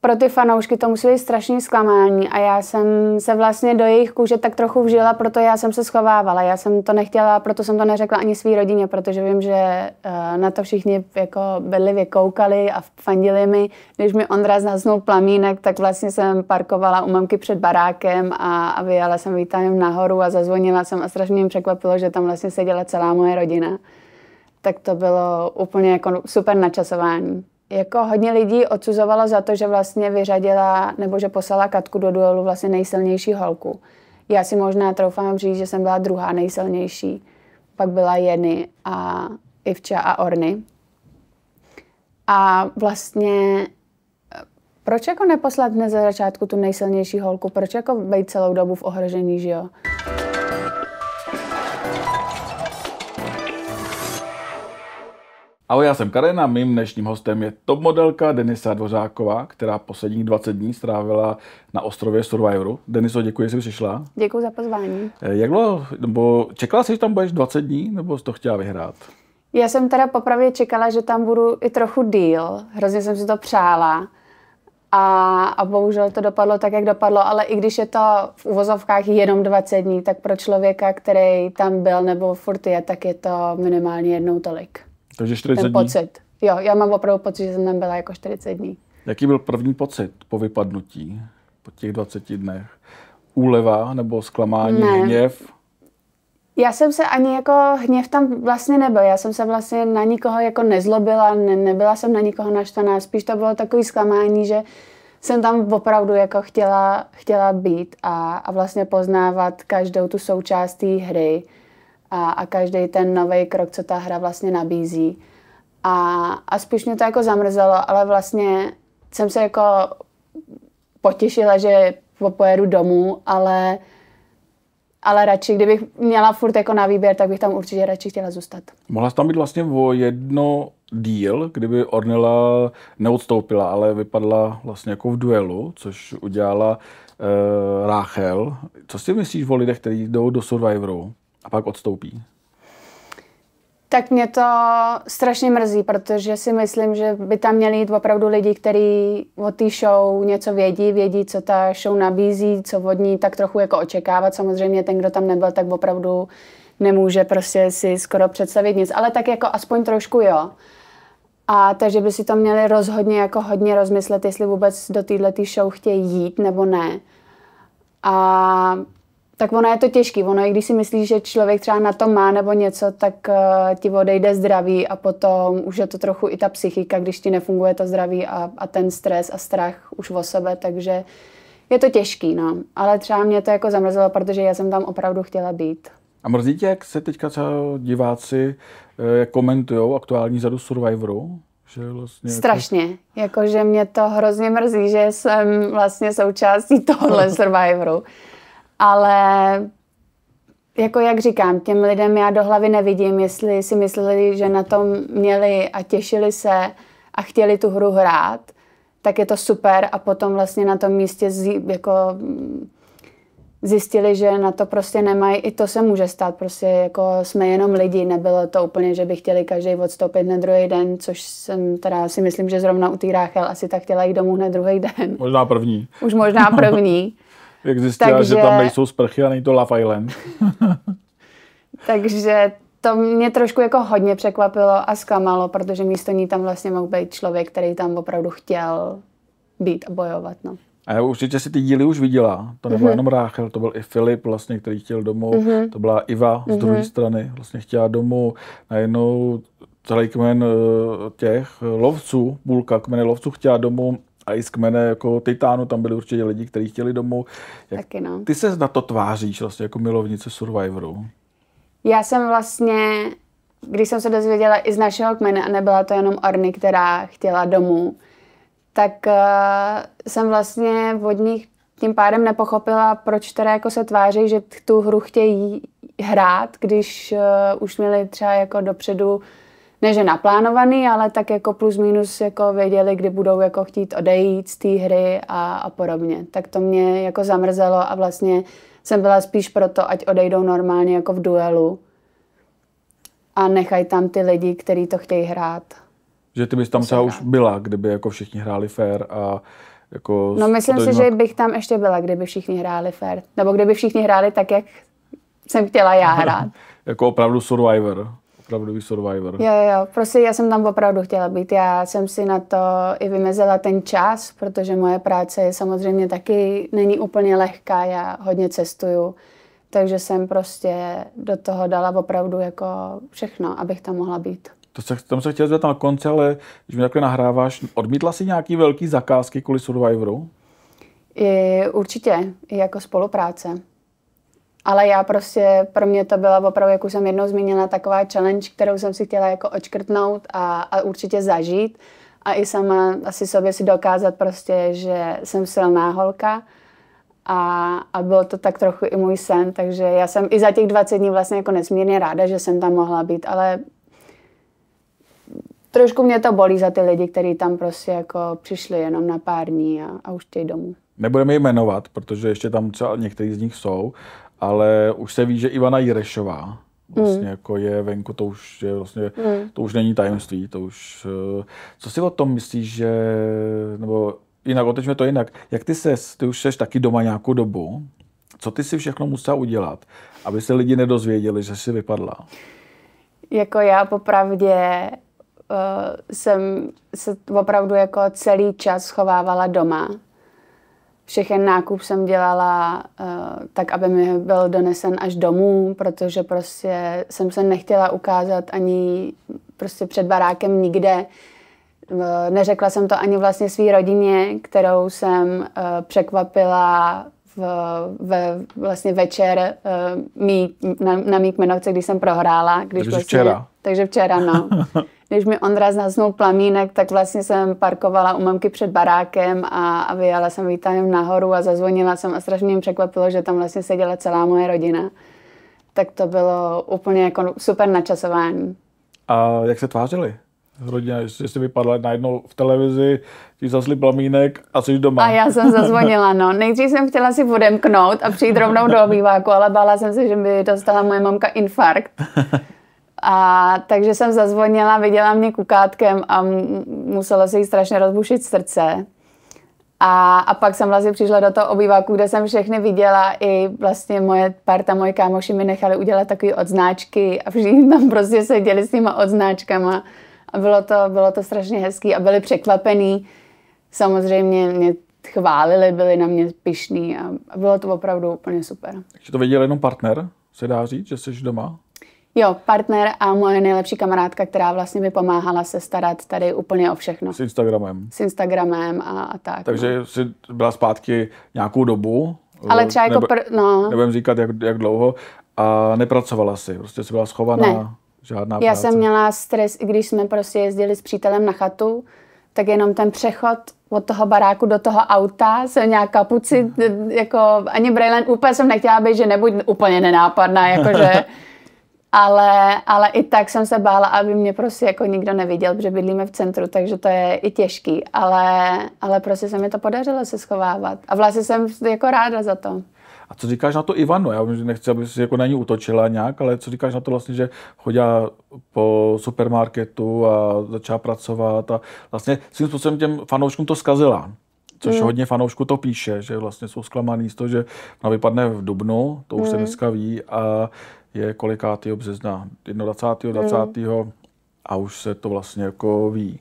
pro ty fanoušky to musí být strašný zklamání a já jsem se vlastně do jejich kůže tak trochu vžila, proto já jsem se schovávala. Já jsem to nechtěla, proto jsem to neřekla ani své rodině, protože vím, že eh, na to všichni jako bedlivě koukali a fandili mi. Když mi Ondra zhasnul plamínek, tak vlastně jsem parkovala u mamky před barákem a, a vyjela jsem výtahem nahoru a zazvonila jsem a strašně jim překvapilo, že tam vlastně seděla celá moje rodina. Tak to bylo úplně jako super načasování jako hodně lidí odsuzovalo za to, že vlastně vyřadila nebo že poslala Katku do duelu vlastně nejsilnější holku. Já si možná troufám říct, že jsem byla druhá nejsilnější. Pak byla Jenny a Ivča a Orny. A vlastně proč jako neposlat hned za začátku tu nejsilnější holku? Proč jako být celou dobu v ohrožení, že jo? Ahoj, já jsem Karen a mým dnešním hostem je top modelka Denisa Dvořáková, která posledních 20 dní strávila na ostrově Survivoru. Deniso, děkuji, že jsi přišla. Děkuji za pozvání. Eh, jak bylo, nebo čekala jsi, že tam budeš 20 dní, nebo jsi to chtěla vyhrát? Já jsem teda popravě čekala, že tam budu i trochu díl. Hrozně jsem si to přála. A, a bohužel to dopadlo tak, jak dopadlo, ale i když je to v uvozovkách jenom 20 dní, tak pro člověka, který tam byl nebo furt je, tak je to minimálně jednou tolik. Takže 40 Ten dní. pocit. Jo, já mám opravdu pocit, že jsem tam byla jako 40 dní. Jaký byl první pocit po vypadnutí, po těch 20 dnech? Úleva nebo zklamání, ne. hněv? Já jsem se ani jako hněv tam vlastně nebyl. Já jsem se vlastně na nikoho jako nezlobila, ne, nebyla jsem na nikoho naštvaná. Spíš to bylo takový zklamání, že jsem tam opravdu jako chtěla, chtěla být a, a vlastně poznávat každou tu součást té hry a, a každý ten nový krok, co ta hra vlastně nabízí. A, a spíš mě to jako zamrzelo, ale vlastně jsem se jako potěšila, že pojedu domů, ale, ale radši, kdybych měla furt jako na výběr, tak bych tam určitě radši chtěla zůstat. Mohla jsi tam být vlastně o jedno díl, kdyby Ornella neodstoupila, ale vypadla vlastně jako v duelu, což udělala uh, eh, Ráchel. Co si myslíš o lidech, kteří jdou do Survivoru? a pak odstoupí? Tak mě to strašně mrzí, protože si myslím, že by tam měli jít opravdu lidi, kteří o té show něco vědí, vědí, co ta show nabízí, co od ní tak trochu jako očekávat. Samozřejmě ten, kdo tam nebyl, tak opravdu nemůže prostě si skoro představit nic, ale tak jako aspoň trošku jo. A takže by si to měli rozhodně jako hodně rozmyslet, jestli vůbec do této show chtějí jít nebo ne. A tak ono je to těžký. Ono, i když si myslíš, že člověk třeba na to má nebo něco, tak uh, ti odejde zdraví a potom už je to trochu i ta psychika, když ti nefunguje to zdraví a, a ten stres a strach už o sebe, takže je to těžký, no. Ale třeba mě to jako zamrzelo, protože já jsem tam opravdu chtěla být. A mrzí tě, jak se teďka diváci eh, komentují aktuální zadu Survivoru? Že vlastně jako- Strašně. Jako... jako... že mě to hrozně mrzí, že jsem vlastně součástí tohohle Survivoru ale jako jak říkám, těm lidem já do hlavy nevidím, jestli si mysleli, že na tom měli a těšili se a chtěli tu hru hrát, tak je to super a potom vlastně na tom místě z, jako mm, zjistili, že na to prostě nemají, i to se může stát, prostě jako jsme jenom lidi, nebylo to úplně, že by chtěli každý odstoupit na druhý den, což jsem teda si myslím, že zrovna u té Ráchel asi tak chtěla jít domů hned druhý den. Možná první. Už možná první. Jak zjistila, takže, že tam nejsou sprchy a není to Love Island. takže to mě trošku jako hodně překvapilo a zklamalo, protože místo ní tam vlastně mohl být člověk, který tam opravdu chtěl být a bojovat. No. A já určitě si ty díly už viděla. To nebyl mm-hmm. jenom Ráchel, to byl i Filip, vlastně, který chtěl domů. Mm-hmm. To byla Iva z mm-hmm. druhé strany, vlastně chtěla domů. Najednou celý kmen eh, těch lovců, půlka kmene lovců chtěla domů Icemane, jako Titánu, tam byli určitě lidi, kteří chtěli domů. Jak Taky no. Ty se na to tváříš vlastně jako milovnice Survivoru? Já jsem vlastně, když jsem se dozvěděla i z našeho kmene a nebyla to jenom Orny, která chtěla domů, tak uh, jsem vlastně od nich tím pádem nepochopila, proč teda jako se tváří, že tu hru chtějí hrát, když uh, už měli třeba jako dopředu ne že naplánovaný, ale tak jako plus minus jako věděli, kdy budou jako chtít odejít z té hry a, a podobně. Tak to mě jako zamrzelo a vlastně jsem byla spíš proto, ať odejdou normálně jako v duelu a nechají tam ty lidi, kteří to chtějí hrát. Že ty bys tam třeba už byla, kdyby jako všichni hráli fair a jako... No myslím si, že bych tam ještě byla, kdyby všichni hráli fair. Nebo kdyby všichni hráli tak, jak jsem chtěla já hrát. jako opravdu Survivor opravdový survivor. Jo, jo, prostě já jsem tam opravdu chtěla být. Já jsem si na to i vymezila ten čas, protože moje práce je samozřejmě taky není úplně lehká, já hodně cestuju. Takže jsem prostě do toho dala opravdu jako všechno, abych tam mohla být. To se, tam se chtěl zvědět na konci, ale když mi takhle nahráváš, odmítla si nějaký velký zakázky kvůli Survivoru? I, určitě, i jako spolupráce. Ale já prostě, pro mě to byla opravdu, jak už jsem jednou zmínila, taková challenge, kterou jsem si chtěla jako očkrtnout a, a určitě zažít. A i sama asi sobě si dokázat prostě, že jsem silná holka. A, a bylo to tak trochu i můj sen, takže já jsem i za těch 20 dní vlastně jako nesmírně ráda, že jsem tam mohla být, ale trošku mě to bolí za ty lidi, kteří tam prostě jako přišli jenom na pár dní a, a už těj domů. Nebudeme je jmenovat, protože ještě tam třeba některý z nich jsou, ale už se ví, že Ivana Jirešová mm. vlastně mm. jako je venku, to už je vlastně, mm. to už není tajemství, to už, eh, co si o tom myslíš, že, nebo jinak, otečme to jinak, jak ty se, ty už seš taky doma nějakou dobu, co ty si všechno musela udělat, aby se lidi nedozvěděli, že jsi vypadla? Jako já popravdě uh, jsem se opravdu jako celý čas schovávala doma všechen nákup jsem dělala uh, tak, aby mi byl donesen až domů, protože prostě jsem se nechtěla ukázat ani prostě před barákem nikde. Uh, neřekla jsem to ani vlastně své rodině, kterou jsem uh, překvapila v, ve, vlastně večer uh, na, na mý kmenovce, když jsem prohrála. Když takže vlastně, včera. Takže včera, no. když mi Ondra znaznul plamínek, tak vlastně jsem parkovala u mamky před barákem a, a vyjela jsem výtahem nahoru a zazvonila jsem a strašně mě překvapilo, že tam vlastně seděla celá moje rodina. Tak to bylo úplně jako super načasování. A jak se tvářili? rodina, jestli, jsi vypadla najednou v televizi, ti zasli plamínek a jsi doma. A já jsem zazvonila, no. Nejdřív jsem chtěla si odemknout a přijít rovnou do obýváku, ale bála jsem se, že by dostala moje mamka infarkt. A takže jsem zazvonila, viděla mě kukátkem a musela se jí strašně rozbušit srdce. A, a pak jsem vlastně přišla do toho obýváku, kde jsem všechny viděla. I vlastně moje parta, moje kámoši mi nechali udělat takové odznáčky a všichni tam prostě seděli s těma odznáčkama a bylo to, bylo to strašně hezký a byli překvapený. Samozřejmě mě chválili, byli na mě pišní a, a bylo to opravdu úplně super. Takže to viděl jenom partner, se dá říct, že jsi doma? Jo, partner a moje nejlepší kamarádka, která vlastně mi pomáhala se starat tady úplně o všechno. S Instagramem. S Instagramem a, a tak. Takže no. jsi byla zpátky nějakou dobu. Ale eh, třeba jako... Nebe, pr- no. Nebudem říkat, jak, jak dlouho. A nepracovala si, prostě jsi byla schovaná. Ne. Žádná Já práce. jsem měla stres, když jsme prostě jezdili s přítelem na chatu, tak jenom ten přechod od toho baráku do toho auta jsem měla kapuci, jako ani Braylen, úplně jsem nechtěla být, že nebuď úplně nenápadná, jakože. ale, ale i tak jsem se bála, aby mě prostě jako nikdo neviděl, protože bydlíme v centru, takže to je i těžký, ale, ale prostě se mi to podařilo se schovávat a vlastně jsem jako ráda za to. A co říkáš na to Ivano? Já nechci, aby si jako na ní utočila nějak, ale co říkáš na to vlastně, že chodila po supermarketu a začala pracovat a vlastně svým způsobem těm fanouškům to zkazila což mm. hodně fanoušků to píše, že vlastně jsou zklamaný z toho, že ona vypadne v Dubnu, to už mm. se dneska ví, a je kolikátýho března, 21. 20. Mm. a už se to vlastně jako ví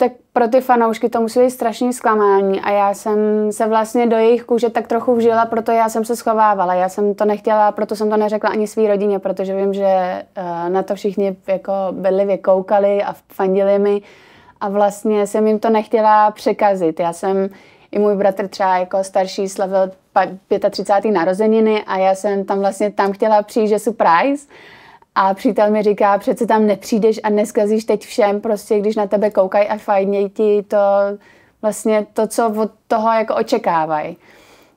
tak pro ty fanoušky to musí být strašný zklamání a já jsem se vlastně do jejich kůže tak trochu vžila, proto já jsem se schovávala. Já jsem to nechtěla, proto jsem to neřekla ani své rodině, protože vím, že eh, na to všichni jako bedlivě koukali a fandili mi a vlastně jsem jim to nechtěla překazit. Já jsem, i můj bratr třeba jako starší slavil 35. narozeniny a já jsem tam vlastně tam chtěla přijít, že surprise, a přítel mi říká, přece tam nepřijdeš a neskazíš teď všem, prostě když na tebe koukají a fajněj ti to vlastně to, co od toho jako očekávají.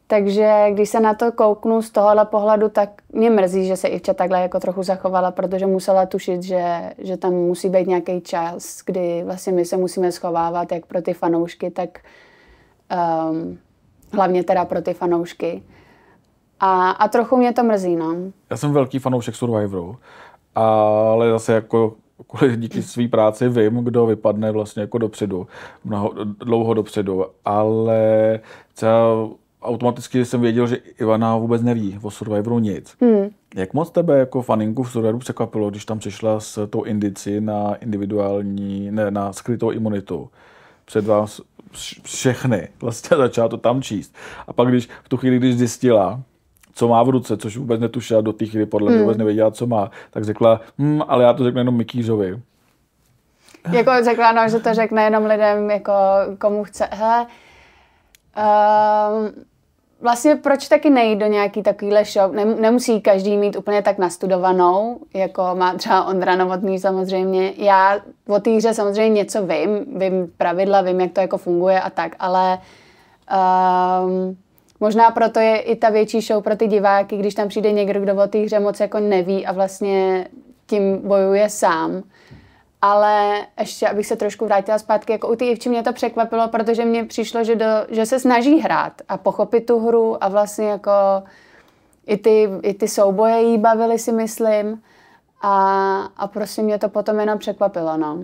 Takže když se na to kouknu z tohohle pohledu, tak mě mrzí, že se Ivča takhle jako trochu zachovala, protože musela tušit, že, že tam musí být nějaký čas, kdy vlastně my se musíme schovávat jak pro ty fanoušky, tak um, hlavně teda pro ty fanoušky. A, a trochu mě to mrzí, no. Já jsem velký fanoušek Survivoru ale zase jako kvůli díky své práci vím, kdo vypadne vlastně jako dopředu, mnoho, dlouho dopředu, ale třeba automaticky jsem věděl, že Ivana vůbec neví o Survivoru nic. Hmm. Jak moc tebe jako faninku v Survivoru překvapilo, když tam přišla s tou indici na individuální, ne, na skrytou imunitu? Před vás všechny. Vlastně začala to tam číst. A pak, když v tu chvíli, když zjistila, co má v ruce, což vůbec netušila do té chvíli, podle mě hmm. vůbec nevěděla, co má, tak řekla, hm, ale já to řeknu jenom Mikýřovi. Jako řekla, no, že to řekne jenom lidem, jako komu chce, hele, um, vlastně proč taky nejít do nějaký takovýhle show? nemusí každý mít úplně tak nastudovanou, jako má třeba Ondra Novotný samozřejmě. Já o té hře samozřejmě něco vím, vím pravidla, vím, jak to jako funguje a tak, ale um, Možná proto je i ta větší show pro ty diváky, když tam přijde někdo, kdo o té hře moc jako neví a vlastně tím bojuje sám. Ale ještě, abych se trošku vrátila zpátky, jako u té Ivči mě to překvapilo, protože mně přišlo, že, do, že se snaží hrát a pochopit tu hru a vlastně jako i ty, i ty souboje jí bavily, si myslím. A, a prostě mě to potom jenom překvapilo, no.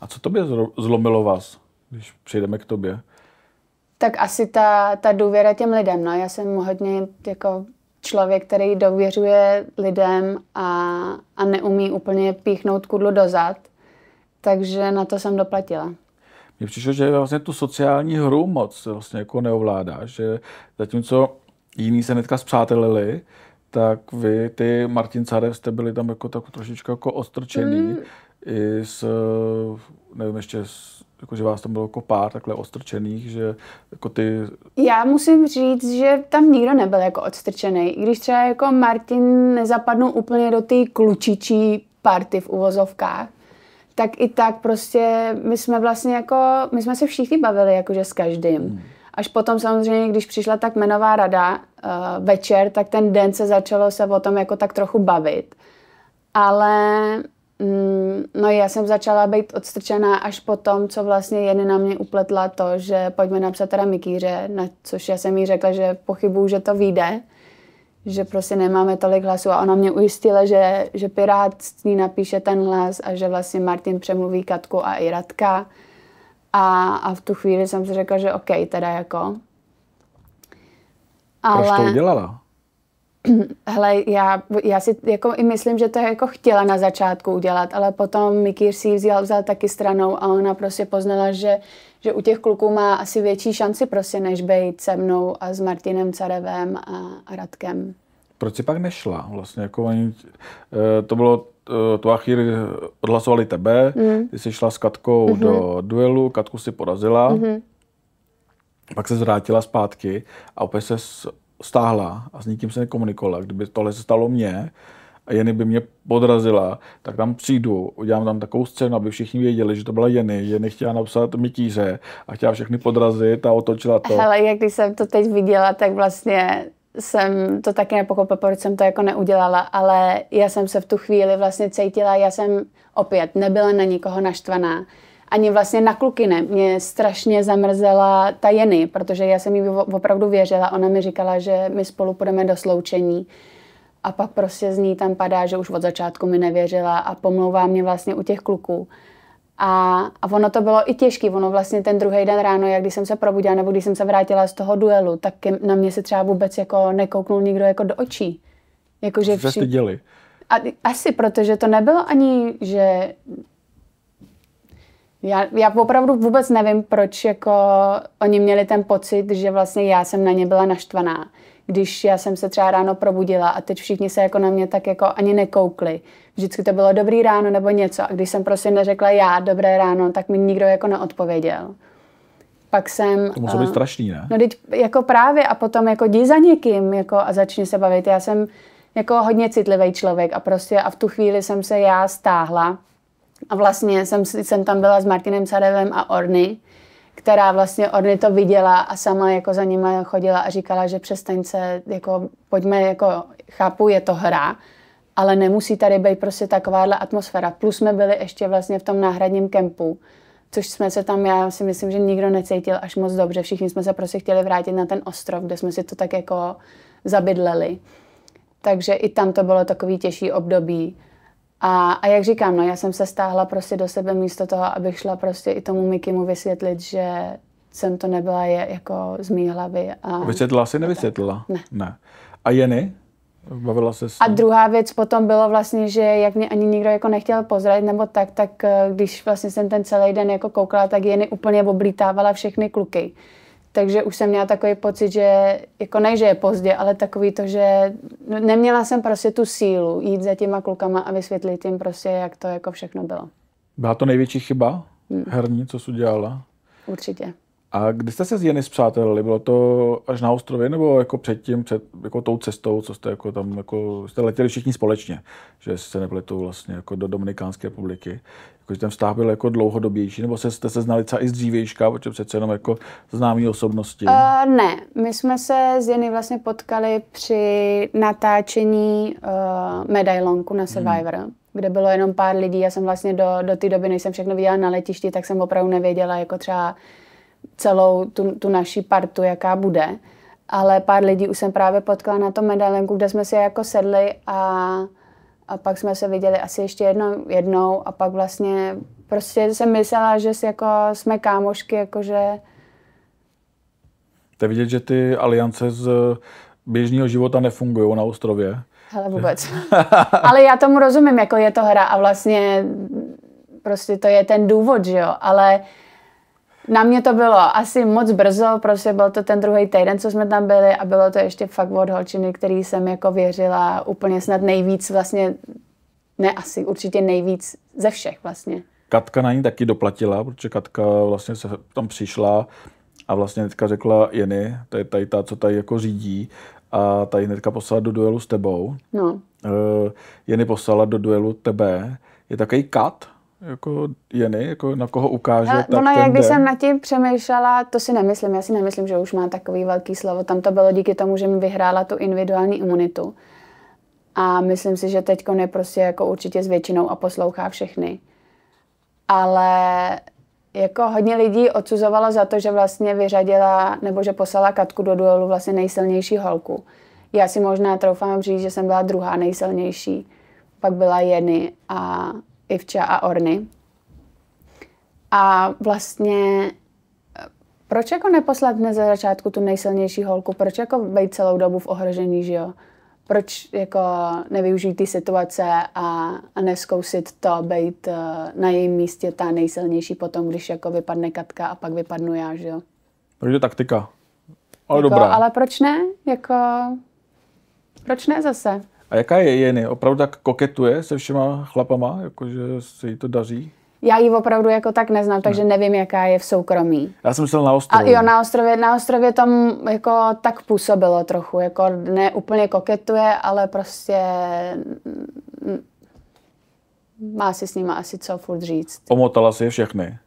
A co tobě zlomilo vás, když přejdeme k tobě? tak asi ta, ta důvěra těm lidem. No. Já jsem hodně jako člověk, který dověřuje lidem a, a neumí úplně píchnout kudlu dozad, takže na to jsem doplatila. Mně přišlo, že vlastně tu sociální hru moc vlastně jako neovládá, že zatímco jiní se netka zpřátelili, tak vy, ty Martin Carev, jste byli tam jako tak trošičku jako ostrčený mm. i s, nevím, ještě s jako, že vás tam bylo jako pár takhle odstrčených, že jako ty... Já musím říct, že tam nikdo nebyl jako odstrčený. I když třeba jako Martin nezapadnul úplně do té klučičí party v uvozovkách, tak i tak prostě my jsme vlastně jako, my jsme se všichni bavili jakože s každým. Hmm. Až potom samozřejmě, když přišla tak menová rada uh, večer, tak ten den se začalo se o tom jako tak trochu bavit. Ale Mm, no já jsem začala být odstrčená až po tom, co vlastně Jenny na mě upletla to, že pojďme napsat teda Mikýře, na což já jsem jí řekla, že pochybuju, že to vyjde, že prostě nemáme tolik hlasů a ona mě ujistila, že, že Pirát s ní napíše ten hlas a že vlastně Martin přemluví Katku a i Radka. A, a v tu chvíli jsem si řekla, že OK, teda jako. Ale... Proč to udělala? Hele, já, já si jako i myslím, že to jako chtěla na začátku udělat, ale potom Mikýř si ji vzal, vzal taky stranou a ona prostě poznala, že, že u těch kluků má asi větší šanci prostě, než být se mnou a s Martinem Carevem a, a Radkem. Proč si pak nešla? Vlastně jako oni, eh, to bylo eh, tvá chvíli eh, odhlasovali tebe, mm. ty jsi šla s Katkou mm-hmm. do duelu, Katku si porazila, mm-hmm. pak se zvrátila zpátky a opět se stáhla a s nikým se nekomunikovala, kdyby tohle se stalo mně, a Jenny by mě podrazila, tak tam přijdu, udělám tam takovou scénu, aby všichni věděli, že to byla Jenny. Jenny chtěla napsat mytíře a chtěla všechny podrazit a otočila to. Ale jak když jsem to teď viděla, tak vlastně jsem to taky nepochopila, proč jsem to jako neudělala, ale já jsem se v tu chvíli vlastně cítila, já jsem opět nebyla na nikoho naštvaná ani vlastně na kluky ne. Mě strašně zamrzela ta Jenny, protože já jsem jí opravdu věřila. Ona mi říkala, že my spolu půjdeme do sloučení. A pak prostě z ní tam padá, že už od začátku mi nevěřila a pomlouvá mě vlastně u těch kluků. A, a ono to bylo i těžké. Ono vlastně ten druhý den ráno, jak když jsem se probudila nebo když jsem se vrátila z toho duelu, tak na mě se třeba vůbec jako nekouknul nikdo jako do očí. Jakože vši... A, asi, protože to nebylo ani, že já, já opravdu vůbec nevím, proč jako oni měli ten pocit, že vlastně já jsem na ně byla naštvaná. Když já jsem se třeba ráno probudila a teď všichni se jako na mě tak jako ani nekoukli. Vždycky to bylo dobrý ráno nebo něco. A když jsem prostě neřekla já dobré ráno, tak mi nikdo jako neodpověděl. Pak jsem... To muselo uh, být strašný, ne? No teď jako právě a potom jako jdi za někým jako a začni se bavit. Já jsem jako hodně citlivý člověk a prostě a v tu chvíli jsem se já stáhla a vlastně jsem, jsem tam byla s Martinem Sarevem a Orny, která vlastně Orny to viděla a sama jako za nima chodila a říkala, že přestaň se, jako pojďme, jako chápu, je to hra, ale nemusí tady být prostě takováhle atmosféra. Plus jsme byli ještě vlastně v tom náhradním kempu, což jsme se tam, já si myslím, že nikdo necítil až moc dobře. Všichni jsme se prostě chtěli vrátit na ten ostrov, kde jsme si to tak jako zabydleli. Takže i tam to bylo takový těžší období. A, a jak říkám, no, já jsem se stáhla prostě do sebe místo toho, abych šla prostě i tomu Mikimu vysvětlit, že jsem to nebyla je, jako z mý hlavy. A... Vysvětlila si, nevysvětlila? Ne. ne. A Jeny? Bavila se s... A druhá věc potom bylo vlastně, že jak mě ani nikdo jako nechtěl pozdravit nebo tak, tak eh, když vlastně jsem ten celý den jako koukala, tak Jeny úplně oblítávala všechny kluky. Takže už jsem měla takový pocit, že jako ne, že je pozdě, ale takový to, že neměla jsem prostě tu sílu jít za těma klukama a vysvětlit jim prostě, jak to jako všechno bylo. Byla to největší chyba hmm. herní, co jsi udělala? Určitě. A kdy jste se s Jeny zpřátelili? Bylo to až na ostrově nebo jako předtím, před jako tou cestou, co jste jako tam, jako jste letěli všichni společně, že se nepletu vlastně jako do Dominikánské republiky jakože ten vztah byl jako dlouhodobější, nebo se, jste se znali třeba i z dřívějška, protože přece jenom jako známý osobnosti? Uh, ne, my jsme se s Jenny vlastně potkali při natáčení uh, medailonku na hmm. Survivor. Hmm kde bylo jenom pár lidí. Já jsem vlastně do, do té doby, než jsem všechno viděla na letišti, tak jsem opravdu nevěděla jako třeba celou tu, tu naší partu, jaká bude. Ale pár lidí už jsem právě potkala na tom medailenku, kde jsme si jako sedli a a pak jsme se viděli asi ještě jednou, jednou a pak vlastně prostě jsem myslela, že jako jsme kámošky, jakože... To vidět, že ty aliance z eh, běžného života nefungují na ostrově. Hele, vůbec. Ale já tomu rozumím, jako je to hra a vlastně prostě to je ten důvod, že jo, ale uh, na mě to bylo asi moc brzo, prostě byl to ten druhý týden, co jsme tam byli a bylo to ještě fakt od holčiny, který jsem jako věřila úplně snad nejvíc vlastně, ne asi, určitě nejvíc ze všech vlastně. Katka na ní taky doplatila, protože Katka vlastně se tam přišla a vlastně teďka řekla Jeny, to je tady ta, co tady jako řídí, a tady hnedka poslala do duelu s tebou. No. Eh, Jeny poslala do duelu tebe. Je takový kat, jako Jeny, jako na koho ukáže, Ale tak Ona, jak když jsem nad tím přemýšlela, to si nemyslím, já si nemyslím, že už má takový velký slovo. Tam to bylo díky tomu, že mi vyhrála tu individuální imunitu. A myslím si, že teď je prostě jako určitě s většinou a poslouchá všechny. Ale jako hodně lidí odsuzovalo za to, že vlastně vyřadila nebo že poslala Katku do duelu vlastně nejsilnější holku. Já si možná troufám říct, že jsem byla druhá nejsilnější. Pak byla Jeny a Ivča a Orny. A vlastně proč jako neposlat dnes za začátku tu nejsilnější holku? Proč jako být celou dobu v ohrožení, že jo? Proč jako nevyužít ty situace a, a neskousit to, být uh, na jejím místě ta nejsilnější potom, když jako vypadne Katka a pak vypadnu já, že jo? Proč je taktika? Ale jako, dobrá. Ale proč ne? Jako, proč ne zase? A jaká je Jeny? Opravdu tak koketuje se všema chlapama, jakože se jí to daří? Já ji opravdu jako tak neznám, takže ne. nevím, jaká je v soukromí. Já jsem myslel na ostrově. A jo, na ostrově, na ostrově tam jako tak působilo trochu, jako ne úplně koketuje, ale prostě má si s nima asi co furt říct. Omotala si je všechny?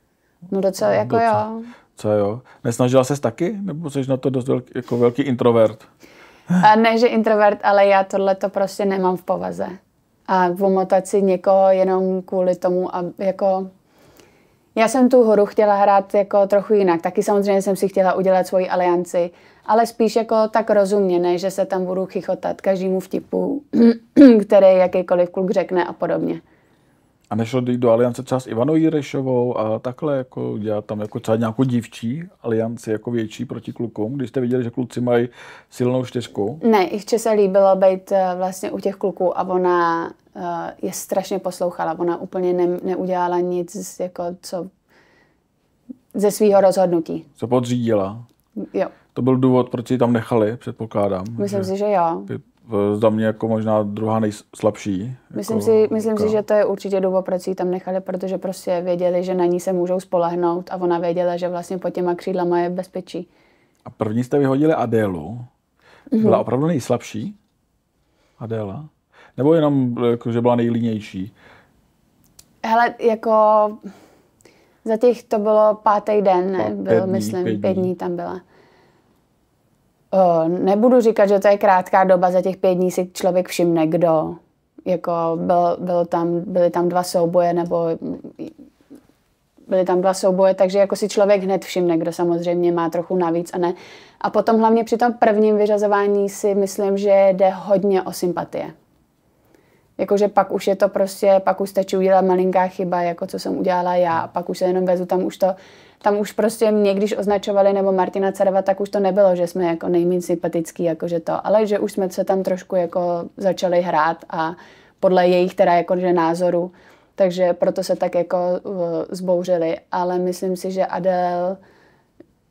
No docela, no, jako docela. jo. Co jo? Nesnažila ses taky? Nebo jsi na to dost velký, jako velký introvert? A ne, že introvert, ale já tohle to prostě nemám v povaze. A vomotat si někoho jenom kvůli tomu, a jako... Já jsem tu horu chtěla hrát jako trochu jinak. Taky samozřejmě jsem si chtěla udělat svoji alianci, ale spíš jako tak rozumně, ne, že se tam budu chichotat každému vtipu, který jakýkoliv kluk řekne a podobně. A nešlo do aliance třeba s Ivanou Jirešovou a takhle, jako dělat tam jako třeba nějakou dívčí alianci jako větší proti klukům, když jste viděli, že kluci mají silnou čtyřku? Ne, v se líbilo být eh, vlastně u těch kluků a ona eh, je strašně poslouchala. Ona úplně ne, neudělala nic, jako co ze svého rozhodnutí. Co podřídila? Jo. To byl důvod, proč ji tam nechali, předpokládám. Myslím že si, že jo. Eh, za mě jako možná druhá nejslabší. Myslím, jako, si, myslím jako... si, že to je určitě doba, proč ji tam nechali, protože prostě věděli, že na ní se můžou spolehnout a ona věděla, že vlastně pod těma křídlama je bezpečí. A první jste vyhodili Adélu. Mhm. Byla mm-hmm. opravdu nejslabší Adéla? Nebo jenom, jako, že byla nejlínější? Hele, jako za těch to bylo pátý den, byl, pět dní, myslím, pět dní. pět dní tam byla. Eh, nebudu říkat, že to je krátká doba, za těch pět dní si člověk všimne, kdo. Jako byl, byl tam, byly tam dva souboje, nebo byly tam dva souboje, takže jako si člověk hned všimne, kdo samozřejmě má trochu navíc a ne. A potom hlavně při tom prvním vyřazování si myslím, že jde hodně o sympatie jakože pak už je to prostě, pak už stačí udělat malinká chyba, jako co jsem udělala já, a pak už se jenom vezu, tam už to, tam už prostě mě, když označovali, nebo Martina Cerva, tak už to nebylo, že jsme jako nejméně sympatický, jakože to, ale že už jsme se tam trošku jako začali hrát a podle jejich teda jakože názoru, takže proto se tak jako uh, zbouřili, ale myslím si, že Adele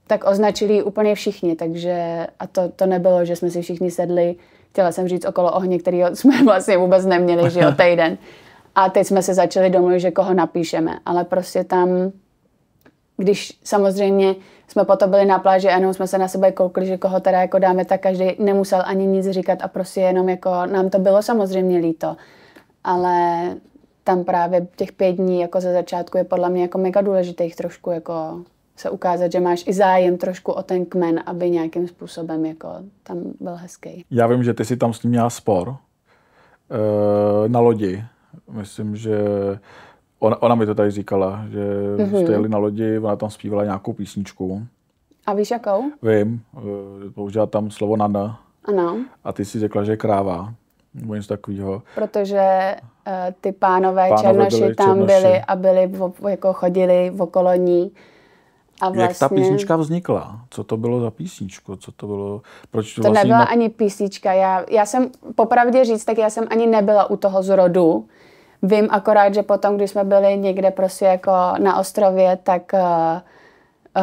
tak označili úplně všichni, takže a to, to nebylo, že jsme si všichni sedli, chtěla jsem říct okolo ohně, který jsme vlastně vůbec neměli, že jo, týden. A teď jsme se začali domluvit, že koho napíšeme, ale prostě tam, když samozřejmě jsme potom byli na pláži a jenom jsme se na sebe koukli, že koho teda jako dáme, tak každý nemusel ani nic říkat a prostě jenom jako nám to bylo samozřejmě líto. Ale tam právě těch pět dní jako ze začátku je podle mě jako mega důležitých trošku jako se ukázat, že máš i zájem trošku o ten kmen, aby nějakým způsobem jako tam byl hezký. Já vím, že ty si tam s ním měla spor e, na lodi. Myslím, že ona, ona mi to tady říkala, že mm-hmm. jste jeli na lodi, ona tam zpívala nějakou písničku. A víš jakou? Vím, e, použila tam slovo nana. Ano. A ty si řekla, že je kráva nebo něco takového. Protože uh, ty pánové, pánové černoši byli, tam černoši. byli a byli, jako chodili okolo ní a vlastně... Jak ta vlastně- písnička vznikla? Co to bylo za písničku? Co to bylo? Proč to vlastně nebyla na... ani písnička. Já, já jsem, popravdě říct, tak já jsem ani nebyla u toho zrodu. Vím akorát, že potom, když jsme byli někde prostě jako na ostrově, tak uh,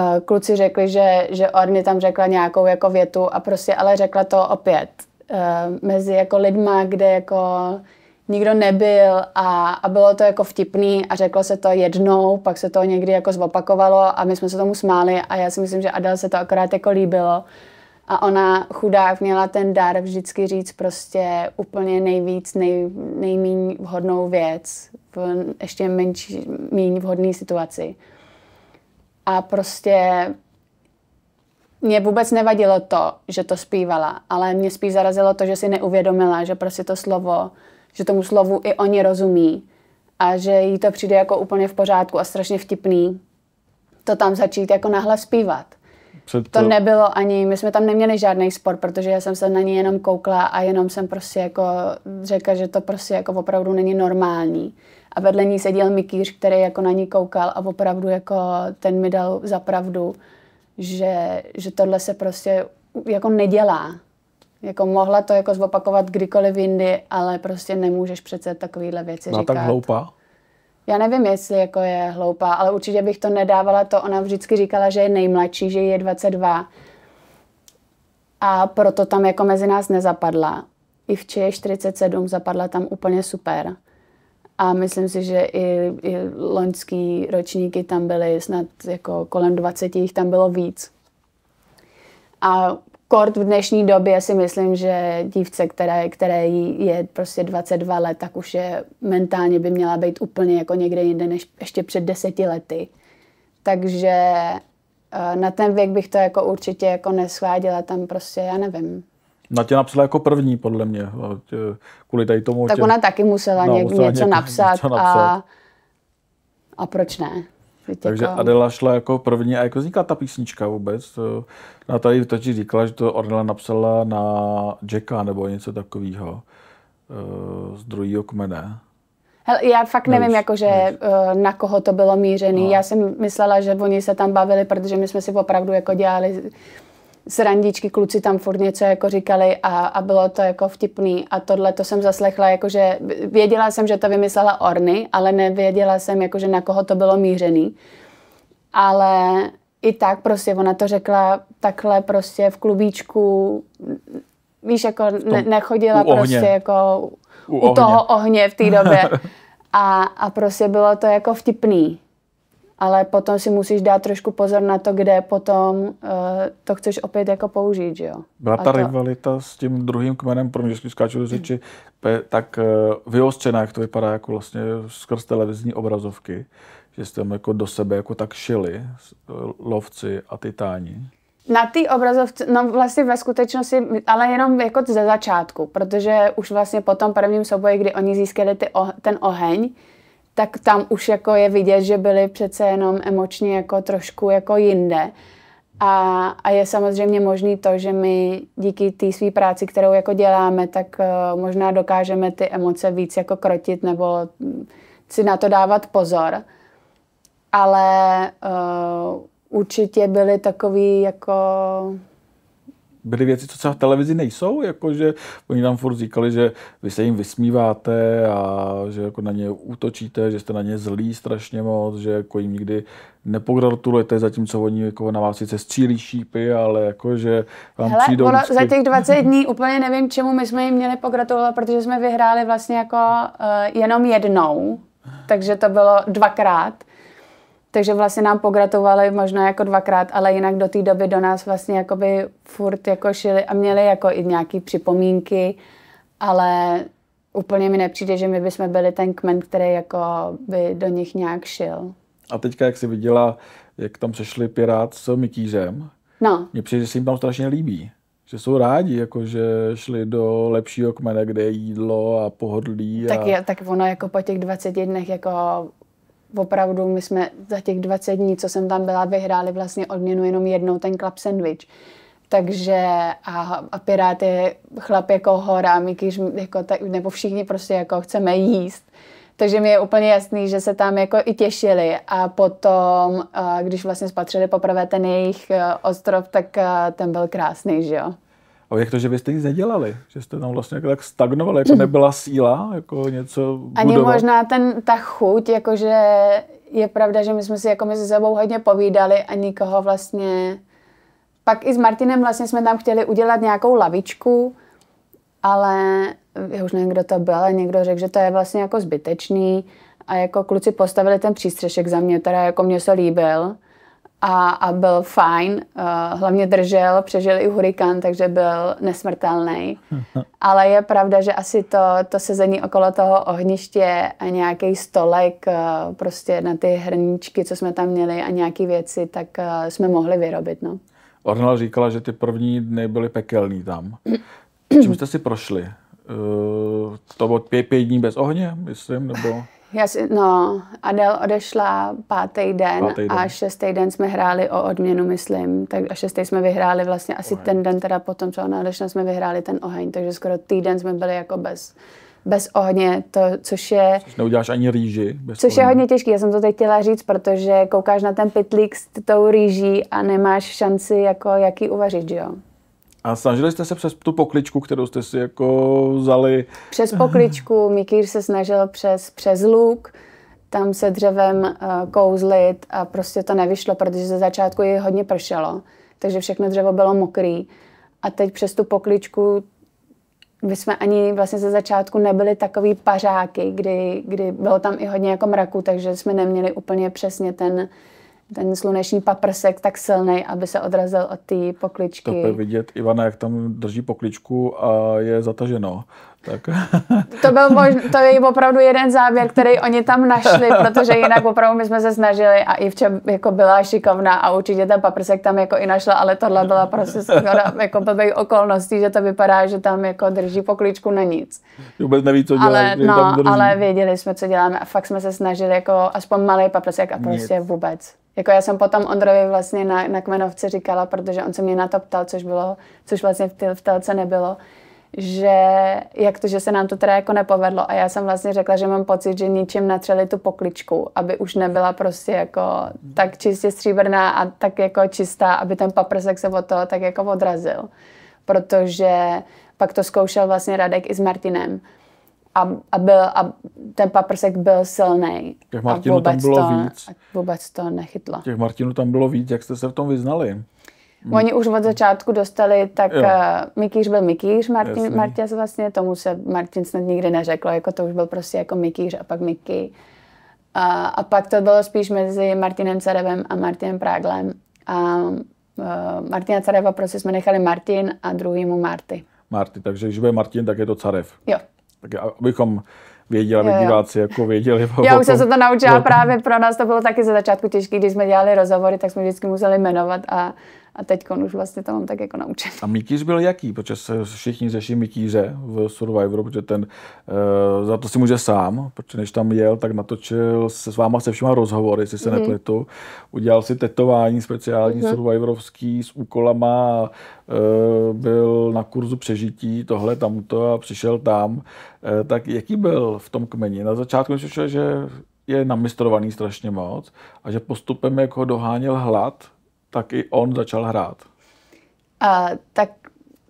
uh, kluci řekli, že, že Orny tam řekla nějakou jako větu a prostě ale řekla to opět uh, mezi jako lidma, kde jako nikdo nebyl a, a bylo to jako vtipný a řeklo se to jednou, pak se to někdy jako zopakovalo a my jsme se tomu smáli a já si myslím, že Adel se to akorát jako líbilo. A ona chudák měla ten dar vždycky říct prostě úplně nejvíc, nej, nejméně vhodnou věc v ještě menší, méně vhodné situaci. A prostě mě vůbec nevadilo to, že to zpívala, ale mě spíš zarazilo to, že si neuvědomila, že prostě to slovo že tomu slovu i oni rozumí a že jí to přijde jako úplně v pořádku a strašně vtipný to tam začít jako nahle zpívat. Před to... to nebylo ani, my jsme tam neměli žádný spor, protože já jsem se na ní jenom koukla a jenom jsem prostě jako řekla, že to prostě jako opravdu není normální. A vedle ní seděl Mikýř, který jako na ní koukal a opravdu jako ten mi dal za pravdu, že, že tohle se prostě jako nedělá. Jako mohla to jako zopakovat kdykoliv jindy, ale prostě nemůžeš přece takovýhle věci Má říkat. tak hloupá? Já nevím, jestli jako je hloupá, ale určitě bych to nedávala. To ona vždycky říkala, že je nejmladší, že je 22. A proto tam jako mezi nás nezapadla. I v je 47 zapadla tam úplně super. A myslím si, že i, i loňský ročníky tam byly snad jako kolem 20, jich tam bylo víc. A kort v dnešní době si myslím, že dívce, které, které je prostě 22 let, tak už je mentálně by měla být úplně jako někde jinde než ještě před deseti lety. Takže eh, na ten věk bych to jako určitě jako nesváděla. tam prostě, já nevím. Na tě napsala jako první, podle mě, eh, kvůli tady tomu. Tak tě... ona taky musela, no, něk, musela něco, něk, napsat něco napsat a a proč ne? vytěkal. Takže Adela šla jako první a jako vznikla ta písnička vůbec. na tady totiž říkala, že to Adela napsala na Jacka nebo něco takového eh, z druhého kmene. Hele, já fakt nevím, nevíc, jakože nevíc. Eh, na koho to bylo mířený. No. Já jsem myslela, že oni se tam bavili, protože my jsme si opravdu jako dělali srandičky, kluci tam furt něco jako říkali a, a bylo to jako vtipný. A tohle to jsem zaslechla, jakože věděla jsem, že to vymyslela Orny, ale nevěděla jsem, jakože na koho to bylo mířený. Ale i tak prostě ona to řekla takhle prostě v klubíčku, víš, jako ne, nechodila prostě jako u, u ohně. toho ohně v té době. A, a prostě bylo to jako vtipný ale potom si musíš dát trošku pozor na to, kde potom uh, to chceš opět jako použít, že jo. Byla ta to... rivalita s tím druhým kmenem, pro mě, když skáču do řeči, mm. tak uh, vyostřená, jak to vypadá jako vlastně skrz televizní obrazovky, že jste jako do sebe jako tak šili eh, lovci a titáni. Na té obrazovce, no vlastně ve skutečnosti, ale jenom jako ze začátku, protože už vlastně po tom prvním souboji, kdy oni získali ty, ten oheň, tak tam už jako je vidět, že byli přece jenom emočně jako trošku jako jinde. A, a je samozřejmě možný to, že my díky té své práci, kterou jako děláme, tak uh, možná dokážeme ty emoce víc jako krotit nebo hm, si na to dávat pozor. Ale uh, určitě byly takový jako byly věci, co třeba v televizi nejsou, jakože oni tam furt říkali, že vy se jim vysmíváte a že jako na ně útočíte, že jste na ně zlí strašně moc, že jako jim nikdy nepogratulujete, zatímco oni jako na vás sice střílí šípy, ale jakože vám Hele, přijdou... Ono, za těch 20 dní úplně nevím, čemu my jsme jim měli pogratulovat, protože jsme vyhráli vlastně jako uh, jenom jednou, takže to bylo dvakrát takže vlastně nám pogratulovali možná jako dvakrát, ale jinak do té doby do nás vlastně jakoby furt jako šili a měli jako i nějaký připomínky, ale úplně mi nepřijde, že my bychom byli ten kmen, který jako by do nich nějak šil. A teďka, jak jsi viděla, jak tam přešli Pirát s Mikířem, no. mně přijde, že se jim tam strašně líbí. Že jsou rádi, jako že šli do lepšího kmene, kde je jídlo a pohodlí. A... Tak, je, tak ono jako po těch 20 dnech jako opravdu my jsme za těch 20 dní, co jsem tam byla, vyhráli vlastně odměnu jenom jednou ten club sandwich. Takže a, a Pirát je chlap jako hora, my když, jako tak, nebo všichni prostě jako chceme jíst. Takže mi je úplně jasný, že se tam jako i těšili a potom, když vlastně spatřili poprvé ten jejich e, ostrov, tak e, ten byl krásný, že jo. A jak to, že vy jste nic nedělali? Že jste tam vlastně tak stagnovali, jako nebyla síla, jako něco Ani budovat. možná ten, ta chuť, jakože je pravda, že my jsme si jako mezi sebou hodně povídali a nikoho vlastně... Pak i s Martinem vlastně jsme tam chtěli udělat nějakou lavičku, ale já už nevím, kdo to byl, ale někdo řekl, že to je vlastně jako zbytečný a jako kluci postavili ten přístřešek za mě, teda jako mě se líbil a, a byl fajn, uh, hlavně držel, přežil i hurikán, takže byl nesmrtelný. Ale je pravda, že asi to, to sezení okolo toho ohniště a nějaký stolek uh, prostě na ty hrníčky, co jsme tam měli a nějaký věci, tak uh, jsme mohli vyrobit. No. Ornel říkala, že ty první dny byly pekelný tam. Čím jste si prošli? Uh, to bylo pět, pět dní bez ohně, myslím, nebo... Já si, no, Adel odešla pátý den, pátý den a šestý den jsme hráli o odměnu, myslím. Tak a šestý jsme vyhráli vlastně asi oheň. ten den teda potom, co ona odešla, jsme vyhráli ten oheň. Takže skoro týden jsme byli jako bez, bez ohně, to, což je... Což neuděláš ani rýži. Bez což ohně. je hodně těžké, já jsem to teď chtěla říct, protože koukáš na ten pitlík s tou rýží a nemáš šanci, jako, jaký uvařit, jo? A snažili jste se přes tu pokličku, kterou jste si jako vzali? Přes pokličku, Mikýr se snažil přes, přes luk, tam se dřevem uh, kouzlit a prostě to nevyšlo, protože ze začátku je hodně pršelo, takže všechno dřevo bylo mokré. A teď přes tu pokličku my jsme ani vlastně ze začátku nebyli takový pařáky, kdy, kdy bylo tam i hodně jako mraku, takže jsme neměli úplně přesně ten, ten sluneční paprsek tak silný, aby se odrazil od té pokličky. To je vidět, Ivana, jak tam drží pokličku a je zataženo. Tak. to, byl možný, to je opravdu jeden záběr, který oni tam našli, protože jinak opravdu my jsme se snažili a Ivče jako byla šikovná a určitě ten paprsek tam jako i našla, ale tohle byla prostě skoro jako blbej okolností, že to vypadá, že tam jako drží pokličku na nic. Vůbec neví, co dělá. Ale, no, ale věděli jsme, co děláme a fakt jsme se snažili jako aspoň malý paprsek a prostě nic. vůbec. Jako já jsem potom Ondrovi vlastně na, na kmenovce říkala, protože on se mě na to ptal, což, bylo, což vlastně v, tel, v telce nebylo, že jak to, že se nám to teda jako nepovedlo a já jsem vlastně řekla, že mám pocit, že ničím natřeli tu pokličku, aby už nebyla prostě jako tak čistě stříbrná a tak jako čistá, aby ten paprsek se od toho tak jako odrazil. Protože pak to zkoušel vlastně Radek i s Martinem, a, a, byl, a ten paprsek byl silný. Těch Martinů tam bylo to, víc. vůbec to nechytlo. Těch Martinů tam bylo víc, jak jste se v tom vyznali? Hmm. Oni už od začátku dostali, tak uh, Mikýř byl Mikýř, Martin, Jasný. Martěz vlastně, tomu se Martin snad nikdy neřekl, jako to už byl prostě jako Mikýř a pak Miky. A, a pak to bylo spíš mezi Martinem Cerevem a Martinem Práglem. A uh, Martina Careva prostě jsme nechali Martin a druhýmu Marty. Marty, takže když bude Martin, tak je to Carev. Jo. Tak abychom věděli, aby diváci jako věděli. Já už jsem se to naučila právě pro nás, to bylo taky ze začátku těžké, když jsme dělali rozhovory, tak jsme vždycky museli jmenovat a a teď už vlastně to mám tak jako naučený. A mytíř byl jaký? Protože se všichni řeší mytíře v Survivoru, protože ten e, za to si může sám, protože než tam jel, tak natočil se s váma se všema rozhovory, jestli se mm. nepletu. Udělal si tetování speciální mm. Survivorovský s úkolama, e, byl na kurzu přežití, tohle, tamto a přišel tam. E, tak jaký byl v tom kmeni? Na začátku jsem že je namistrovaný strašně moc a že postupem jako doháněl hlad, tak i on začal hrát. Uh, tak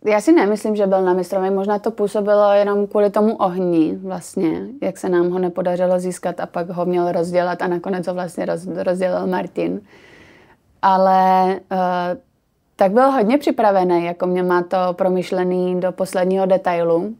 já si nemyslím, že byl na mistrově. Možná to působilo jenom kvůli tomu ohni, vlastně, jak se nám ho nepodařilo získat a pak ho měl rozdělat a nakonec ho vlastně roz, rozdělil Martin. Ale uh, tak byl hodně připravený, jako mě má to promyšlený do posledního detailu.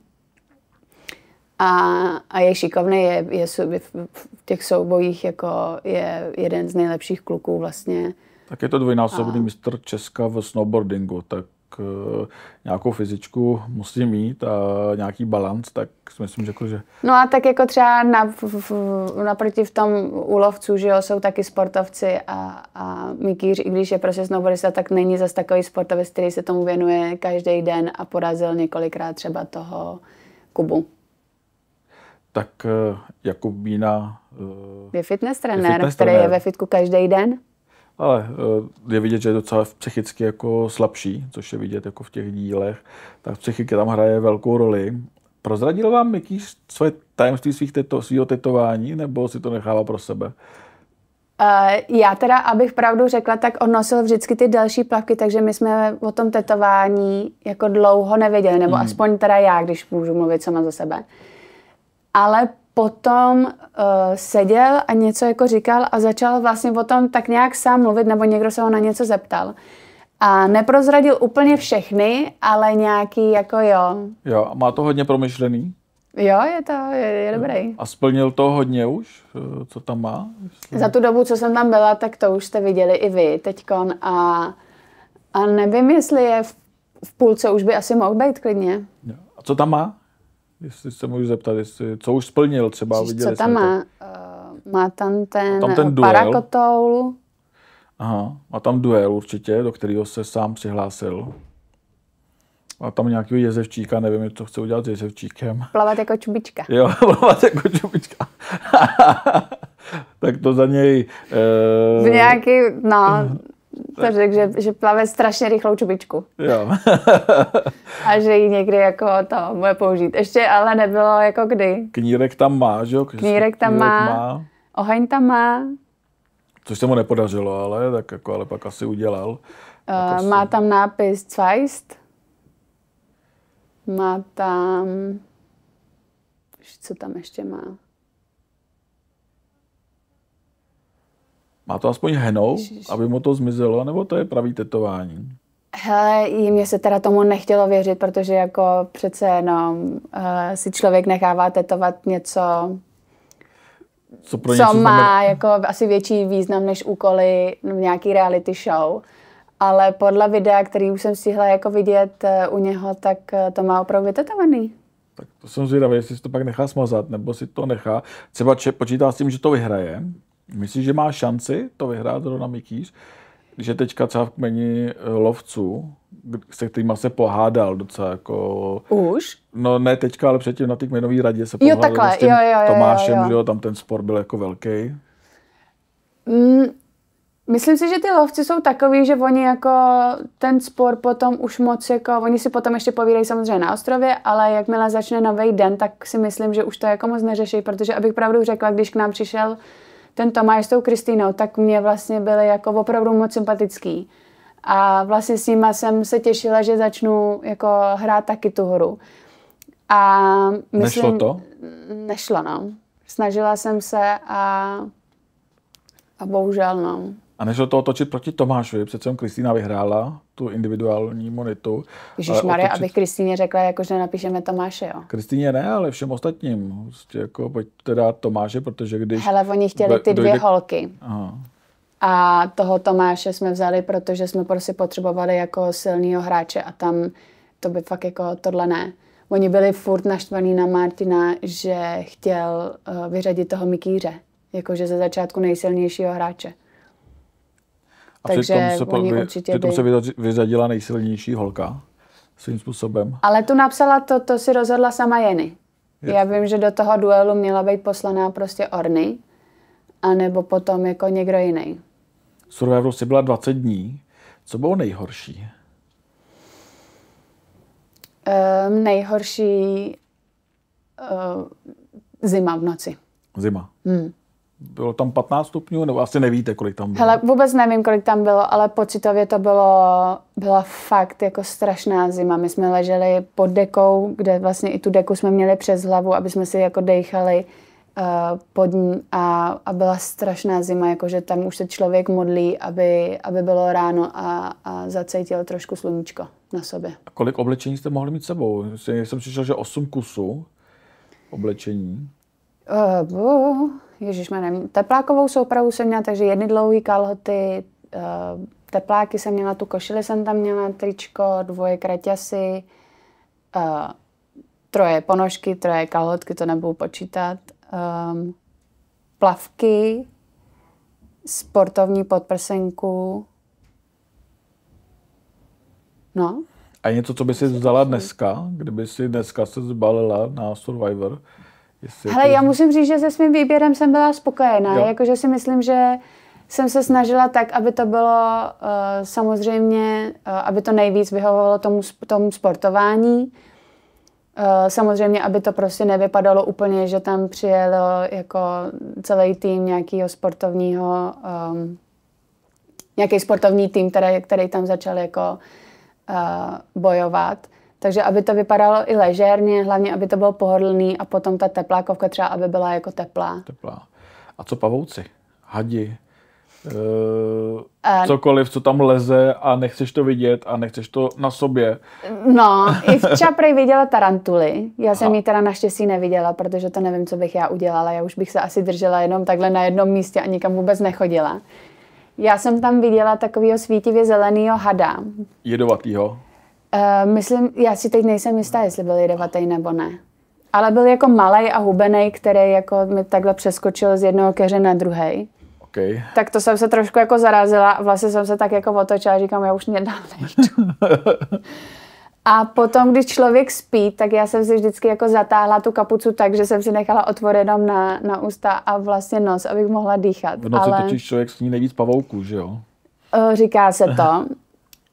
A, a je šikovný, je, je, je v těch soubojích jako je jeden z nejlepších kluků vlastně tak je to dvojnásobný a... mistr Česka v snowboardingu, tak eh, nějakou fyzičku musí mít a nějaký balans, tak si myslím, že, jako, že... No a tak jako třeba na, v, naproti v tom úlovců, že jo, jsou taky sportovci a, a Mikýř, i když je prostě snowboardista, tak není zas takový sportovec, který se tomu věnuje každý den a porazil několikrát třeba toho Kubu. Tak eh, Jakubína... Eh, je fitness trenér, který je ve fitku každý den ale eh, je vidět, že je docela psychicky jako slabší, což je vidět jako v těch dílech. Tak psychika tam hraje velkou roli. Prozradil vám Miký svoje tajemství svých teto, svýho tetování, nebo si to nechává pro sebe? Uh, já teda, abych pravdu řekla, tak on nosil vždycky ty další plavky, takže my jsme o tom tetování jako dlouho nevěděli, nebo mm. aspoň teda já, když můžu mluvit sama za sebe. Ale potom uh, seděl a něco jako říkal a začal vlastně o tom tak nějak sám mluvit, nebo někdo se ho na něco zeptal. A neprozradil úplně všechny, ale nějaký jako jo. Jo, a má to hodně promyšlený? Jo, je to, je, je dobrý. A splnil to hodně už, eh, co tam má? Jestli... Za tu dobu, co jsem tam byla, tak to už jste viděli i vy teďkon a, a nevím, jestli je v, v půlce už by asi mohl být klidně. Jo. A co tam má? Jestli se můžu zeptat, jestli, co už splnil třeba, viděli co tam má? To. Eh, má tam ten, tam ten duel. parakotoul. Aha, a tam duel určitě, do kterého se sám přihlásil. A tam nějakého jezevčíka, nevím, co chce udělat s jezevčíkem. Plavat jako čubička. Jo, plavat jako čubička. tak to za něj... E... V nějaký, no, mhm to řekl, že, že plave strašně rychlou čubičku. Jo. a že ji někdy jako to bude použít. Ještě ale nebylo jako kdy. Knírek tam má, že jo? Knírek, knírek tam má, má. Oheň tam má. Což se mu nepodařilo, ale tak jako, ale pak asi udělal. Uh, asi... Má tam nápis Zweist. Má tam... Co tam ještě má? Má to aspoň henou, Ježiš. aby mu to zmizelo, nebo to je pravý tetování? Hele, mě se teda tomu nechtělo věřit, protože jako přece jenom uh, si člověk nechává tetovat něco, co, pro co má jako asi větší význam než úkoly v nějaký reality show. Ale podle videa, který už jsem stihla jako vidět eh, u něho, tak eh, to má opravdu vytetovaný. Tak to jsem zvědavý, jestli si to pak nechá smazat, nebo si to nechá. Třeba če, počítá s tím, že to vyhraje, Myslíš, že má šanci to vyhrát Rona Mikýř? Že teďka třeba v kmeni eh, lovců, se kterýma se pohádal docela jako... Už? No ne teďka, ale předtím na té kmenové radě se pohádal jo, takhle. s tím jo, jo, jo, Tomášem, jo, jo. že jo, tam ten spor byl jako velký. Mm, Myslím si, že ty lovci jsou takový, že oni jako ten spor potom už moc jako, oni si potom ještě povídají samozřejmě na ostrově, ale jakmile začne nový den, tak si myslím, že už to jako moc neřeší, protože abych pravdu řekla, když k nám přišel ten Tomáš s tou Kristýnou, tak mě vlastně byly jako opravdu moc sympatický. A vlastně s nima jsem se těšila, že začnu jako hrát taky tu hru. A myslím, nešlo to? Nešlo, no. Snažila jsem se a, a bohužel, no. A nešlo to otočit proti Tomášovi, přece Kristýna vyhrála tu individuální imunitu. Ježíš Maria, otočit... abych Kristýně řekla, jako, že napíšeme Tomáše, jo? Kristýně ne, ale všem ostatním. Prostě jako, pojď teda Tomáše, protože když... Hele, oni chtěli ty dvě dojde... holky. Aha. A toho Tomáše jsme vzali, protože jsme prostě potřebovali jako silného hráče a tam to by fakt jako tohle ne. Oni byli furt naštvaní na Martina, že chtěl uh, vyřadit toho Mikýře, jakože ze začátku nejsilnějšího hráče. A Takže přitom se, oni určitě přitom by... se vyřadila nejsilnější holka svým způsobem. Ale tu napsala, to, to si rozhodla sama Jenny. Je. Já vím, že do toho duelu měla být poslaná prostě Orny, anebo potom jako někdo jiný. Survivor si prostě byla 20 dní. Co bylo nejhorší? Um, nejhorší uh, zima v noci. Zima. Hmm bylo tam 15 stupňů, nebo asi nevíte, kolik tam bylo? Hele, vůbec nevím, kolik tam bylo, ale pocitově to bylo, byla fakt jako strašná zima. My jsme leželi pod dekou, kde vlastně i tu deku jsme měli přes hlavu, aby jsme si jako dejchali uh, eh, pod ní a, a byla strašná zima, jakože tam už se člověk modlí, aby, aby bylo ráno a, a zacítil trošku sluníčko na sobě. A kolik oblečení jste mohli mít sebou? Jsem přišel, že 8 kusů oblečení. Uh, uh. Ježíš, nevím, teplákovou soupravu jsem měla, takže jedny dlouhé kalhoty, eh, tepláky jsem měla, tu košili jsem tam měla, tričko, dvoje kraťasy, eh, troje ponožky, troje kalhotky, to nebudu počítat, ehm, plavky, sportovní podprsenku, No. A něco, co by si vzala dneska, kdyby si dneska se zbalila na Survivor, Jestli Hele, to... já musím říct, že se svým výběrem jsem byla spokojená. Jo. Jakože si myslím, že jsem se snažila tak, aby to bylo uh, samozřejmě, uh, aby to nejvíc vyhovovalo tomu, tomu sportování. Eh, samozřejmě, aby to prostě nevypadalo úplně, že tam přijelo jako celý tým nějakého sportovního, um, nějaký sportovní tým, který, který tam začal jako uh, bojovat. Takže aby to vypadalo i ležérně, hlavně aby to bylo pohodlný a potom ta teplákovka třeba, aby byla jako teplá. Teplá. A co pavouci? Hadi? Uh, cokoliv, co tam leze a nechceš to vidět a nechceš to na sobě. No, i v Čaprej viděla tarantuly. Já jsem ji teda naštěstí neviděla, protože to nevím, co bych já udělala. Já už bych se asi držela jenom takhle na jednom místě a nikam vůbec nechodila. Já jsem tam viděla takového svítivě zeleného hada. Jedovatýho. Eh, myslím, já si teď nejsem jistá, jestli byl jedovatý nebo ne. Ale byl jako malý a hubený, který jako mi takhle přeskočil z jednoho keře na druhý. Okay. Tak to jsem se trošku jako zarazila a vlastně jsem se tak jako otočila a říkám, já už mě dál nejdu. a potom, když člověk spí, tak já jsem si vždycky jako zatáhla tu kapucu tak, že jsem si nechala otvorenou na, na ústa a vlastně nos, abych mohla dýchat. V noci Ale... totiž člověk sní nejvíc pavouků, že jo? Eh, říká se to.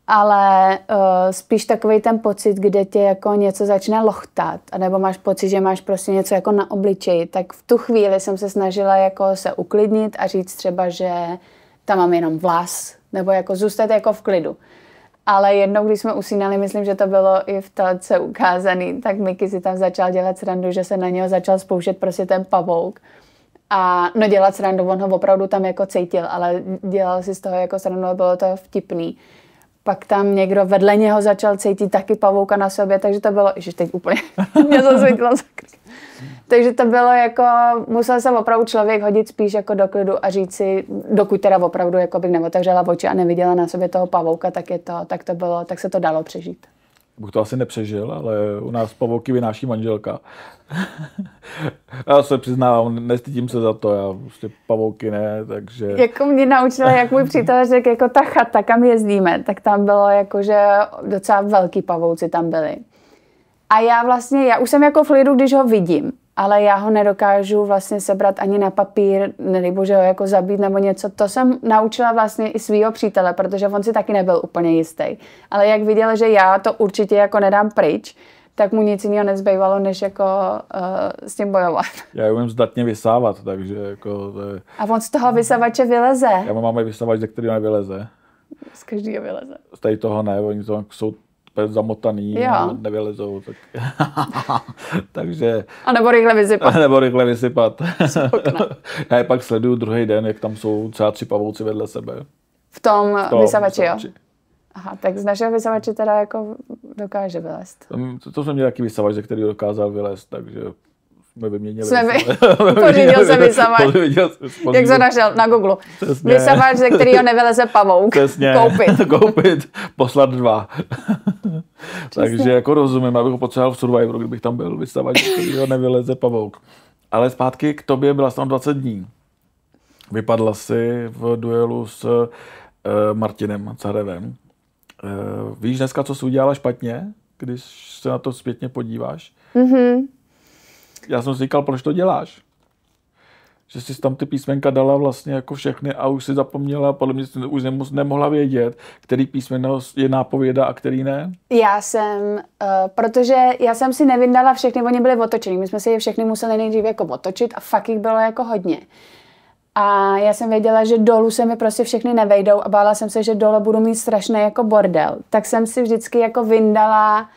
ale uh, spíš takový ten pocit, kde tě jako něco začne lochtat, nebo máš pocit, že máš prostě něco jako na obličeji, tak v tu chvíli jsem se snažila jako se uklidnit a říct třeba, že tam mám jenom vlas, nebo jako zůstat jako v klidu. Ale jednou, když jsme usínali, myslím, že to bylo i v telce ukázaný, tak Miky si tam začal dělat srandu, že se na něho začal spouštět prostě ten pavouk. A no dělat srandu, on ho opravdu tam jako cítil, ale dělal si z toho jako srandu, bylo to vtipný pak tam někdo vedle něho začal cítit taky pavouka na sobě, takže to bylo, že teď úplně mě zasvětila za krk. Takže to bylo jako, musel se opravdu člověk hodit spíš jako do klidu a říct si, dokud teda opravdu jako bych neotevřela oči a neviděla na sobě toho pavouka, tak, je to, tak to bylo, tak se to dalo přežít bych to asi nepřežil, ale u nás pavouky vynáší manželka. já se přiznávám, nestydím se za to, já prostě pavouky ne, takže... Jako mě naučila, jak můj přítel řekl, jako ta chata, kam jezdíme, tak tam bylo jakože docela velký pavouci tam byli. A já vlastně, já už jsem jako v lidu, když ho vidím ale já ho nedokážu vlastně sebrat ani na papír, nebo že ho jako zabít nebo něco. To jsem naučila vlastně i svého přítele, protože on si taky nebyl úplně jistý. Ale jak viděl, že já to určitě jako nedám pryč, tak mu nic jiného nezbývalo, než jako uh, s tím bojovat. Já umím zdatně vysávat, takže jako... To je... A on z toho vysavače vyleze. Já mám máme vysavač, ze kterého nevyleze. Z každého vyleze. Z tady toho ne, oni to jsou zamotaný jo. a nevylezou. Tak... Takže... A nebo rychle vysypat. nebo rychle vysypat. Já je pak sleduju druhý den, jak tam jsou třeba tři pavouci vedle sebe. V tom, v tom vysavači, vysavači, jo? Aha, tak z našeho vysavače teda jako dokáže vylézt. Mm, to, to jsem měl taky vysavač, ze který dokázal vylézt, takže jsme vyměnili. Jsme vy... Podvěděl jsem vysavač. Jak našel na Google. Přesně. Vysavač, ze kterého nevyleze pavouk. Přesně. Koupit. Koupit. Poslat dva. Takže jako rozumím, abych bych ho potřeboval v Survivoru, kdybych tam byl vysavač, kterého nevyleze pavouk. Ale zpátky k tobě, byla tam 20 dní. Vypadla si v duelu s uh, Martinem Carevem. Uh, víš dneska, co jsi udělala špatně, když se na to zpětně podíváš? Mm-hmm já jsem si říkal, proč to děláš? Že jsi tam ty písmenka dala vlastně jako všechny a už si zapomněla, podle mě jsi už nemohla vědět, který písmeno je nápověda a který ne? Já jsem, uh, protože já jsem si nevydala všechny, oni byli otočený, my jsme si je všechny museli nejdřív jako otočit a fakt jich bylo jako hodně. A já jsem věděla, že dolů se mi prostě všechny nevejdou a bála jsem se, že dole budu mít strašný jako bordel. Tak jsem si vždycky jako vyndala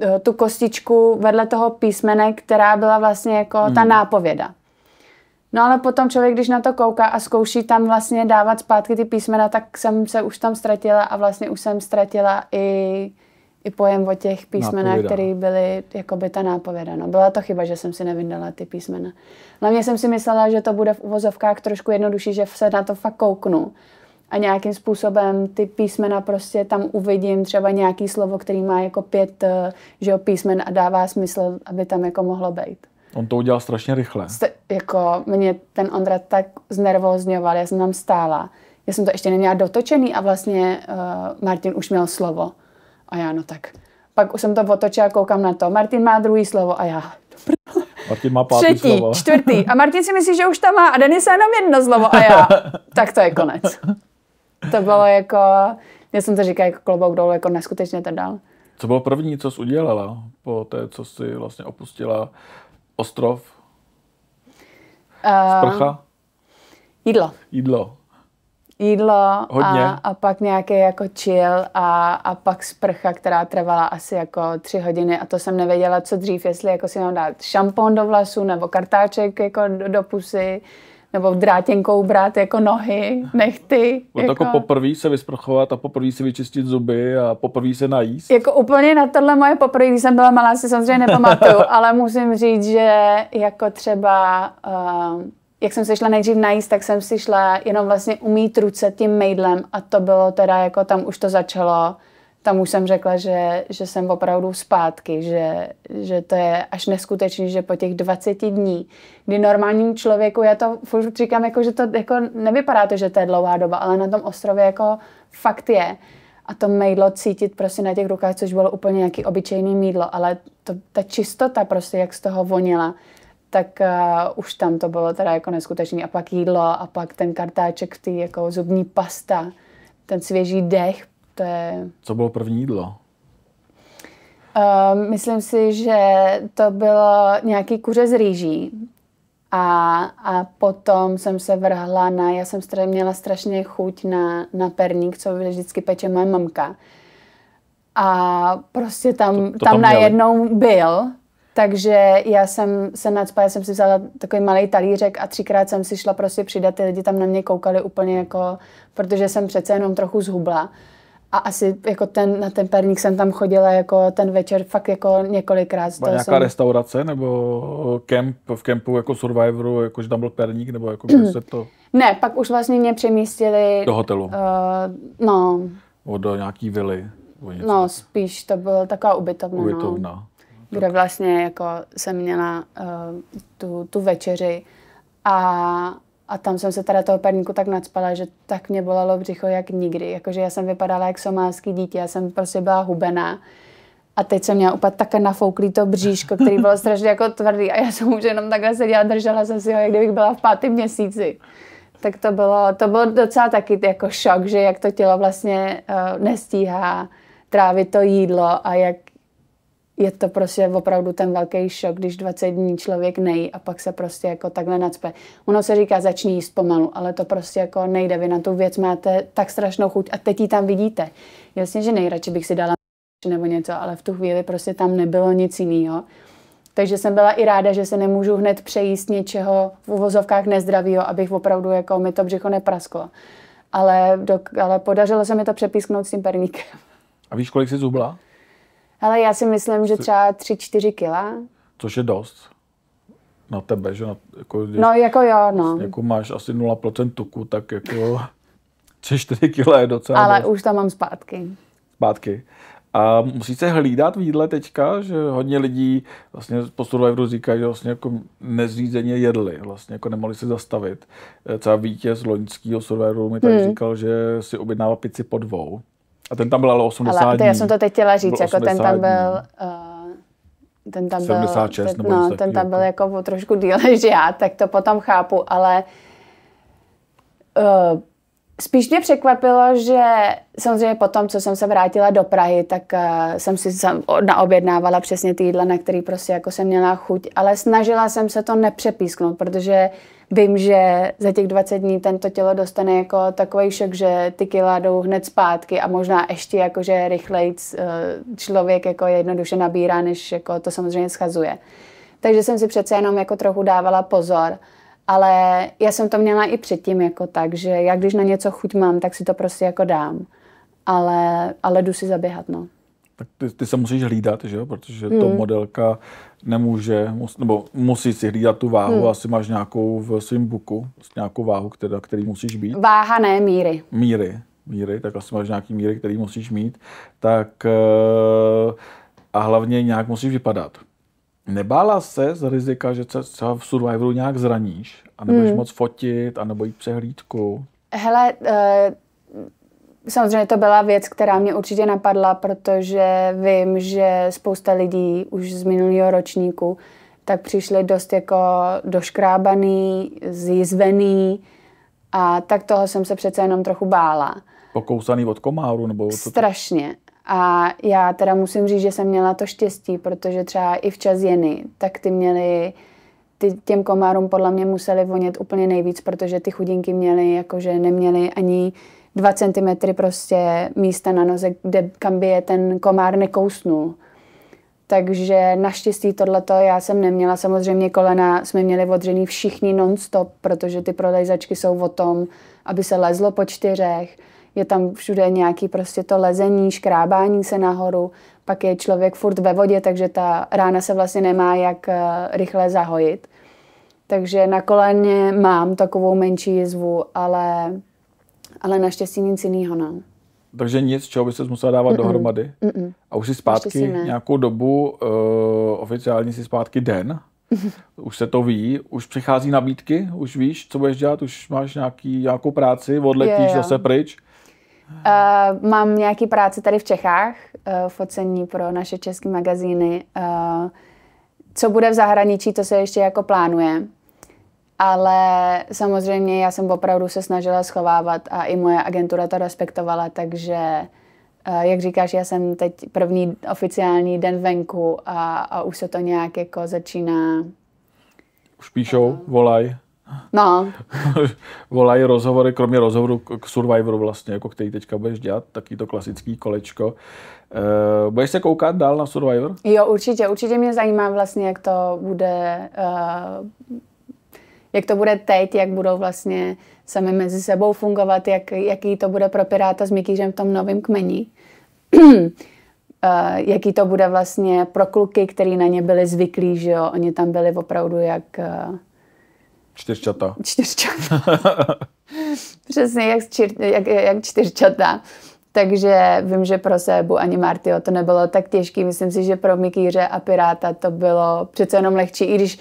Eh, tu kostičku vedle toho písmene, která byla vlastně jako ta ta hmm. nápověda. No ale potom člověk, když na to kouká a zkouší tam vlastně dávat zpátky ty písmena, tak jsem se už tam ztratila a vlastně už jsem ztratila i, i pojem o těch písmenách, které byly jako by ta nápověda. No, byla to chyba, že jsem si nevydala ty písmena. Hlavně jsem si myslela, že to bude v uvozovkách trošku jednodušší, že se na to fakt kouknu a nějakým způsobem ty písmena prostě tam uvidím třeba nějaký slovo, který má jako pět eh, že jo, písmen a dává smysl, aby tam jako mohlo být. On to udělal strašně rychle. St- jako mě ten Ondra tak znervozňoval, já jsem tam stála. Já jsem to ještě neměla dotočený a vlastně uh, Martin už měl slovo. A já no tak. Pak už jsem to otočila, koukám na to. Martin má druhý slovo a já Martin má pátý Třetí, slovo. čtvrtý. A Martin si myslí, že už tam má a Denisa jenom jedno slovo a já. Tak to je konec. to bylo jako, já jsem to říkal jako klobouk dolů, jako neskutečně to dal. Co bylo první, co jsi udělala po té, co jsi vlastně opustila ostrov? Ehm, sprcha? Uh, jídlo. Jídlo. Jídlo Hodně. A, a pak nějaký jako chill a, a pak sprcha, která trvala asi jako tři hodiny a to jsem nevěděla, co dřív, jestli jako si mám dát šampon do vlasů nebo kartáček jako do, do pusy nebo drátěnkou brát jako nohy, nechty. jako, jako poprvé se vysprchovat a poprvé si vyčistit zuby a poprvé se najíst. Jako úplně na tohle moje poprvé, když jsem byla malá, si samozřejmě nepamatuju, ale musím říct, že jako třeba, uh, jak jsem se šla nejdřív najíst, tak jsem si šla jenom vlastně umít ruce tím mejdlem a to bylo teda jako tam už to začalo tam už jsem řekla, že, že jsem opravdu zpátky, že, že to je až neskutečný, že po těch 20 dní, kdy normálnímu člověku, já to furt říkám, jako, že to jako nevypadá to, že to je dlouhá doba, ale na tom ostrově jako fakt je. A to mejdlo cítit prostě na těch rukách, což bylo úplně nějaký obyčejný mídlo, ale to, ta čistota prostě, jak z toho vonila, tak uh, už tam to bylo teda jako neskutečný. A pak jídlo a pak ten kartáček, ty jako zubní pasta, ten svěží dech, to je... Co bylo první jídlo? Uh, myslím si, že to bylo nějaký kuře z rýží. A, a potom jsem se vrhla na, já jsem měla strašně chuť na, na perník, co vždycky peče moje mamka. A prostě tam, to, to tam, tam najednou byl. Takže já jsem se nadspala, já jsem si vzala takový malý talířek a třikrát jsem si šla prostě přidat, ty lidi tam na mě koukali úplně jako, protože jsem přece jenom trochu zhubla. A asi jako ten, na ten perník jsem tam chodila jako ten večer fakt jako několikrát. Byla nějaká jsem... restaurace nebo kemp, v kempu jako Survivoru, jako že tam byl perník nebo jako kde hmm. se to... Ne, pak už vlastně mě přemístili... Do hotelu. Uh, no. O, do nějaký vily. No, spíš to byla taková ubytovna. No. Ubytovna. No, tak. kde vlastně jako jsem měla uh, tu, tu večeři a a tam jsem se teda toho perníku tak nadspala, že tak mě bolelo břicho jak nikdy. Jakože já jsem vypadala jak somálský dítě, já jsem prostě byla hubená. A teď jsem měla úplně také nafouklý to bříško, který bylo strašně jako tvrdý. A já jsem už jenom takhle seděla, držela jsem si ho, jak kdybych byla v pátém měsíci. Tak to bylo, to bylo docela taky jako šok, že jak to tělo vlastně uh, nestíhá trávit to jídlo a jak je to prostě opravdu ten velký šok, když 20 dní člověk nejí a pak se prostě jako takhle nacpe. Ono se říká, začni jíst pomalu, ale to prostě jako nejde. Vy na tu věc máte tak strašnou chuť a teď ji tam vidíte. Jasně, že nejradši bych si dala nebo něco, ale v tu chvíli prostě tam nebylo nic jiného. Takže jsem byla i ráda, že se nemůžu hned přejíst něčeho v uvozovkách nezdravého, abych opravdu jako mi to břicho neprasklo. Ale, dok, ale podařilo se mi to přepísknout s tím perníkem. A víš, kolik jsi zubla? Ale já si myslím, že třeba 3-4 kila. Což je dost na tebe, že na, jako, No jako jo, no. Vlastně jako máš asi 0% tuku, tak jako 3-4 kila je docela Ale dost. už tam mám zpátky. Zpátky. A musí se hlídat v jídle teďka, že hodně lidí vlastně po Survivoru říkají, že vlastně jako nezřízeně jedli, vlastně jako nemohli se zastavit. E, třeba vítěz loňského Survivoru mi tady hmm. říkal, že si objednává pici po dvou. A ten tam byl ale 80 ale, to Já jsem to teď chtěla říct, jako ten tam byl... Uh, eh, ten tam 76, byl, ten, no, ten tam byl no, jako trošku díl než já, tak to potom chápu, ale uh, Spíš mě překvapilo, že samozřejmě po tom, co jsem se vrátila do Prahy, tak uh, jsem si naobjednávala přesně ty jídla, na který prostě jako jsem měla chuť, ale snažila jsem se to nepřepísknout, protože uh, Vím, že za těch 20 dní tento tělo dostane jako takový šok, že ty kila jdou hned zpátky a možná ještě jakože rychleji eh, člověk jako jednoduše nabírá, než jako to samozřejmě schazuje. Takže jsem si přece jenom jako trochu dávala pozor. Ale já jsem to měla i předtím jako tak, že já když na něco chuť mám, tak si to prostě jako dám. Ale, ale jdu si zaběhat, no. Tak ty, ty se musíš hlídat, že jo? protože hmm. to modelka nemůže, mus, nebo musí si hlídat tu váhu, hmm. asi máš nějakou v svým buku, vlastně nějakou váhu, která, který musíš být. Váha ne, míry. Míry, míry, tak asi máš nějaký míry, který musíš mít, tak eh, a hlavně nějak musíš vypadat. Nebála se z rizika, že se třeba v Survivoru nějak zraníš a nebudeš hmm. moc fotit a nebo jít přehlídku? Hele, uh Samozřejmě to byla věc, která mě určitě napadla, protože vím, že spousta lidí už z minulého ročníku tak přišli dost jako doškrábaný, zjizvený a tak toho jsem se přece jenom trochu bála. Pokousaný od komáru nebo... od Strašně. A já teda musím říct, že jsem měla to štěstí, protože třeba i včas jeny, tak ty měly ty, těm komárům podle mě museli vonět úplně nejvíc, protože ty chudinky měly, jakože neměly ani uh, dva centimetry prostě místa na noze, kde, kam by je ten komár nekousnul. Takže naštěstí tohleto já jsem neměla. Samozřejmě kolena jsme měli odřený všichni non-stop, protože ty prolejzačky jsou o tom, aby se lezlo po čtyřech. Je tam všude nějaký prostě to lezení, škrábání se nahoru. Pak je člověk furt ve vodě, takže ta rána se vlastně nemá jak eh, rychle zahojit. Takže na koleně mám takovou menší jizvu, ale ale naštěstí nic jiného ne. No. Takže nic, čeho byste musela dávat Mm-mm. dohromady. Mm-mm. A už si zpátky nějakou dobu, uh, oficiálně si zpátky den, už se to ví, už přichází nabídky, už víš, co budeš dělat, už máš nějaký, nějakou práci, odletíš zase pryč. Uh, mám nějaký práci tady v Čechách, uh, focení pro naše české magazíny. Uh, co bude v zahraničí, to se ještě jako plánuje. Ale samozřejmě já jsem opravdu se snažila schovávat a i moje agentura to respektovala, takže eh, jak říkáš, já jsem teď první oficiální den venku a, a už se to nějak jako začíná. Už píšou, volaj. No. volaj rozhovory, kromě rozhovoru k Survivoru vlastně, jako který teďka budeš dělat, taky to klasický kolečko. Uh, budeš se koukat dál na Survivor? Jo, určitě, určitě mě zajímá vlastně, jak to bude uh, jak to bude teď, jak budou vlastně sami mezi sebou fungovat, jak, jaký to bude pro Piráta s Mikýžem v tom novém kmeni. Uh, jaký to bude vlastně pro kluky, který na ně byli zvyklí, že jo, oni tam byli opravdu jak... Uh, čtyřčata. Čtyřčata. Přesně, jak, čir, jak, jak čtyřčata. Takže vím, že pro Sébu ani Martio to nebylo tak těžké. Myslím si, že pro Mikýře a Piráta to bylo přece jenom lehčí, i když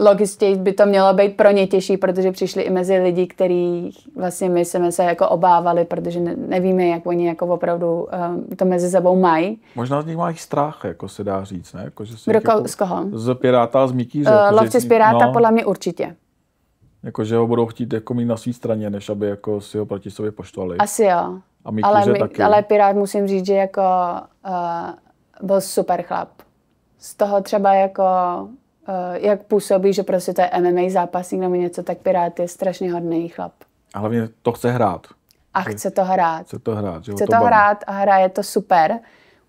logisticky by to mělo být pro ně těžší, protože přišli i mezi lidi, který vlastně my jsme se jako obávali, protože nevíme, jak oni jako opravdu um, to mezi sebou mají. Možná z nich mají strach, jako se dá říct, ne? Jako, že se Kdo, jako, z koho? Z Piráta a z Mikýře. Uh, eh, jako, lovci z Piráta no. podle mě určitě. Jako, že ho budou chtít jako mít na své straně, než aby jako si ho proti sobě poštovali. Asi jo. A Mikýře ale, my, taky. Ale Pirát musím říct, že jako uh, byl super chlap. Z toho třeba jako Eh, jak působí, že prostě to je MMA zápasník nebo něco, tak Pirát je strašně hodný chlap. A hlavně to chce hrát. A chce to hrát. Chce to hrát. Že chce to, to hrát a hraje to super.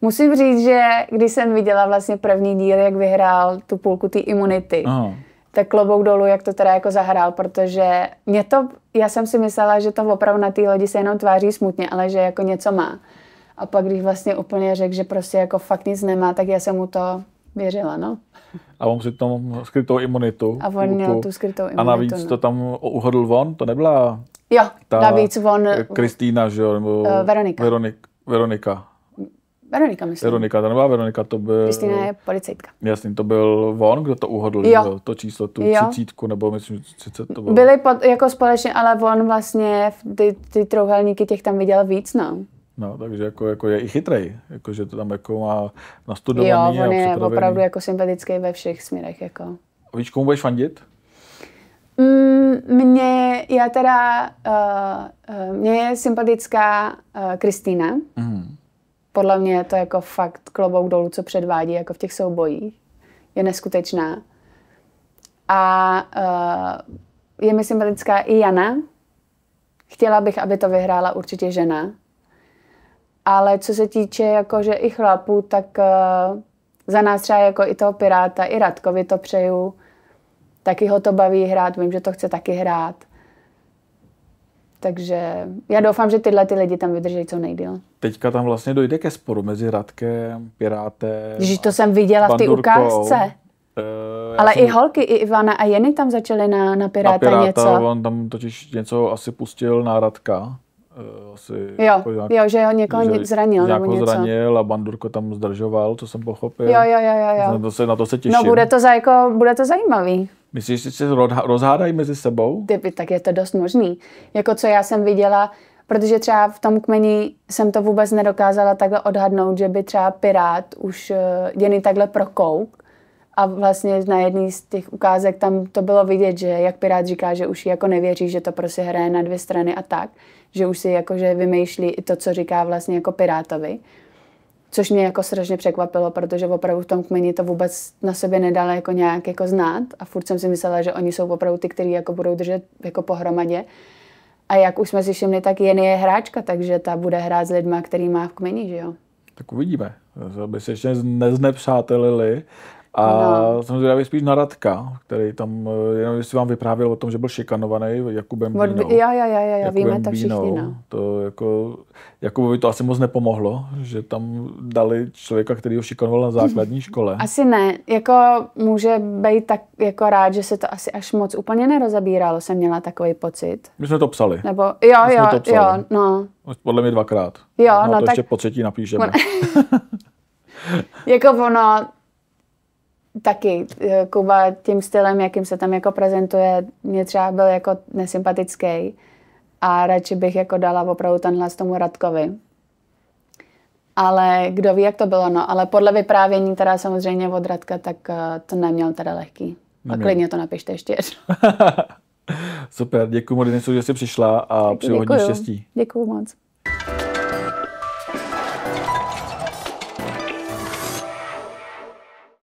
Musím říct, že když jsem viděla vlastně první díl, jak vyhrál tu půlku té imunity, Aha. tak klobouk dolů, jak to teda jako zahrál, protože mě to, já jsem si myslela, že to opravdu na té lodi se jenom tváří smutně, ale že jako něco má. A pak, když vlastně úplně řekl, že prostě jako fakt nic nemá, tak já jsem mu to Věřila, no. A on si tam skrytou imunitu. A on měl tu skrytou imunitu. A navíc no. to tam uhodl von, to nebyla Jo, ta navíc von... Kristýna, že jo, nebo... Uh, Veronika. Veronik, Veronika. Veronika, myslím. Veronika, to nebyla Veronika, to byl... Kristýna je policejtka. Jasný, to byl von, kdo to uhodl, jo. Že, to číslo, tu jo. třicítku, nebo myslím, třicet to bylo. Byli pod, jako společně, ale von vlastně ty, ty trouhelníky těch tam viděl víc, no. No, takže jako, jako je i chytrej, jako, že to tam jako má nastudovaný jo, on je opravdu jako sympatický ve všech směrech. Jako. A víš, komu budeš fandit? Mm, mě, já teda, uh, eh, eh, mě je sympatická uh, Kristýna. Mm. Podle mě je to jako fakt klobouk dolů, co předvádí jako v těch soubojích. Je neskutečná. A uh, je mi sympatická i Jana. Chtěla bych, aby to vyhrála určitě žena, ale co se týče jakože i chlapů, tak uh, za nás třeba jako i toho Piráta, i Radkovi to přeju. Taky ho to baví hrát, vím, že to chce taky hrát. Takže já doufám, že tyhle ty lidi tam vydrží co nejdíl. Teďka tam vlastně dojde ke sporu mezi Radkem, Pirátem. Když to jsem viděla v té ukázce. Uh, Ale jsem... i holky, i Ivana a Jeny tam začaly na, na, Piráta na Piráta něco. On tam totiž něco asi pustil na Radka. Eh, asi... Jo, jako nějak, jo že ho někoho že zranil nebo něco. zranil a Bandurko tam zdržoval, to jsem pochopil. Jo, jo, jo, jo. jo. Na, to se, na to se těším. No bude to, za, jako, bude to zajímavý. Myslíš, že se rozhádají mezi sebou? Ty, tak je to dost možný. Jako co já jsem viděla, protože třeba v tom kmeni jsem to vůbec nedokázala takhle odhadnout, že by třeba Pirát už Děny eh, takhle prokouk, a vlastně na jedné z těch ukázek tam to bylo vidět, že jak Pirát říká, že už jako nevěří, že to prostě hraje na dvě strany a tak, že už si jakože vymýšlí i to, co říká vlastně jako Pirátovi. Což mě jako strašně překvapilo, protože opravdu v tom kmeni to vůbec na sobě nedala jako nějak jako znát a furt jsem si myslela, že oni jsou opravdu ty, kteří jako budou držet jako pohromadě. A jak už jsme si všimli, tak jen je hráčka, takže ta bude hrát s lidma, který má v kmeni, že jo? Tak uvidíme. Aby se ještě neznepřátelili a no. jsem zvědavý spíš na Radka, který tam, eh, jenom jestli vám vyprávěl o tom, že byl šikanovaný Jakubem Od, Bínou. Já, já, já, já, já víme to všichni, no. To jako, Jakubovi to asi moc nepomohlo, že tam dali člověka, který ho šikanoval na základní škole. Asi ne, jako může být tak jako rád, že se to asi až moc úplně nerozabíralo, jsem měla takový pocit. My jsme to psali. Nebo, jo, My jo, jo, no. Podle mě dvakrát. Jo, no, no to tak... ještě po třetí napíšeme. jako ono, taky eh, Kuba tím stylem, jakým se tam jako prezentuje, mě třeba byl jako nesympatický a radši bych jako dala opravdu ten hlas tomu Radkovi. Ale kdo ví, jak to bylo, no. Ale podle vyprávění teda samozřejmě od Radka, tak eh, to neměl teda lehký. A klidně to napište ještě Super, děkuji moc, že jsi přišla a přeji hodně štěstí. Děkuji moc.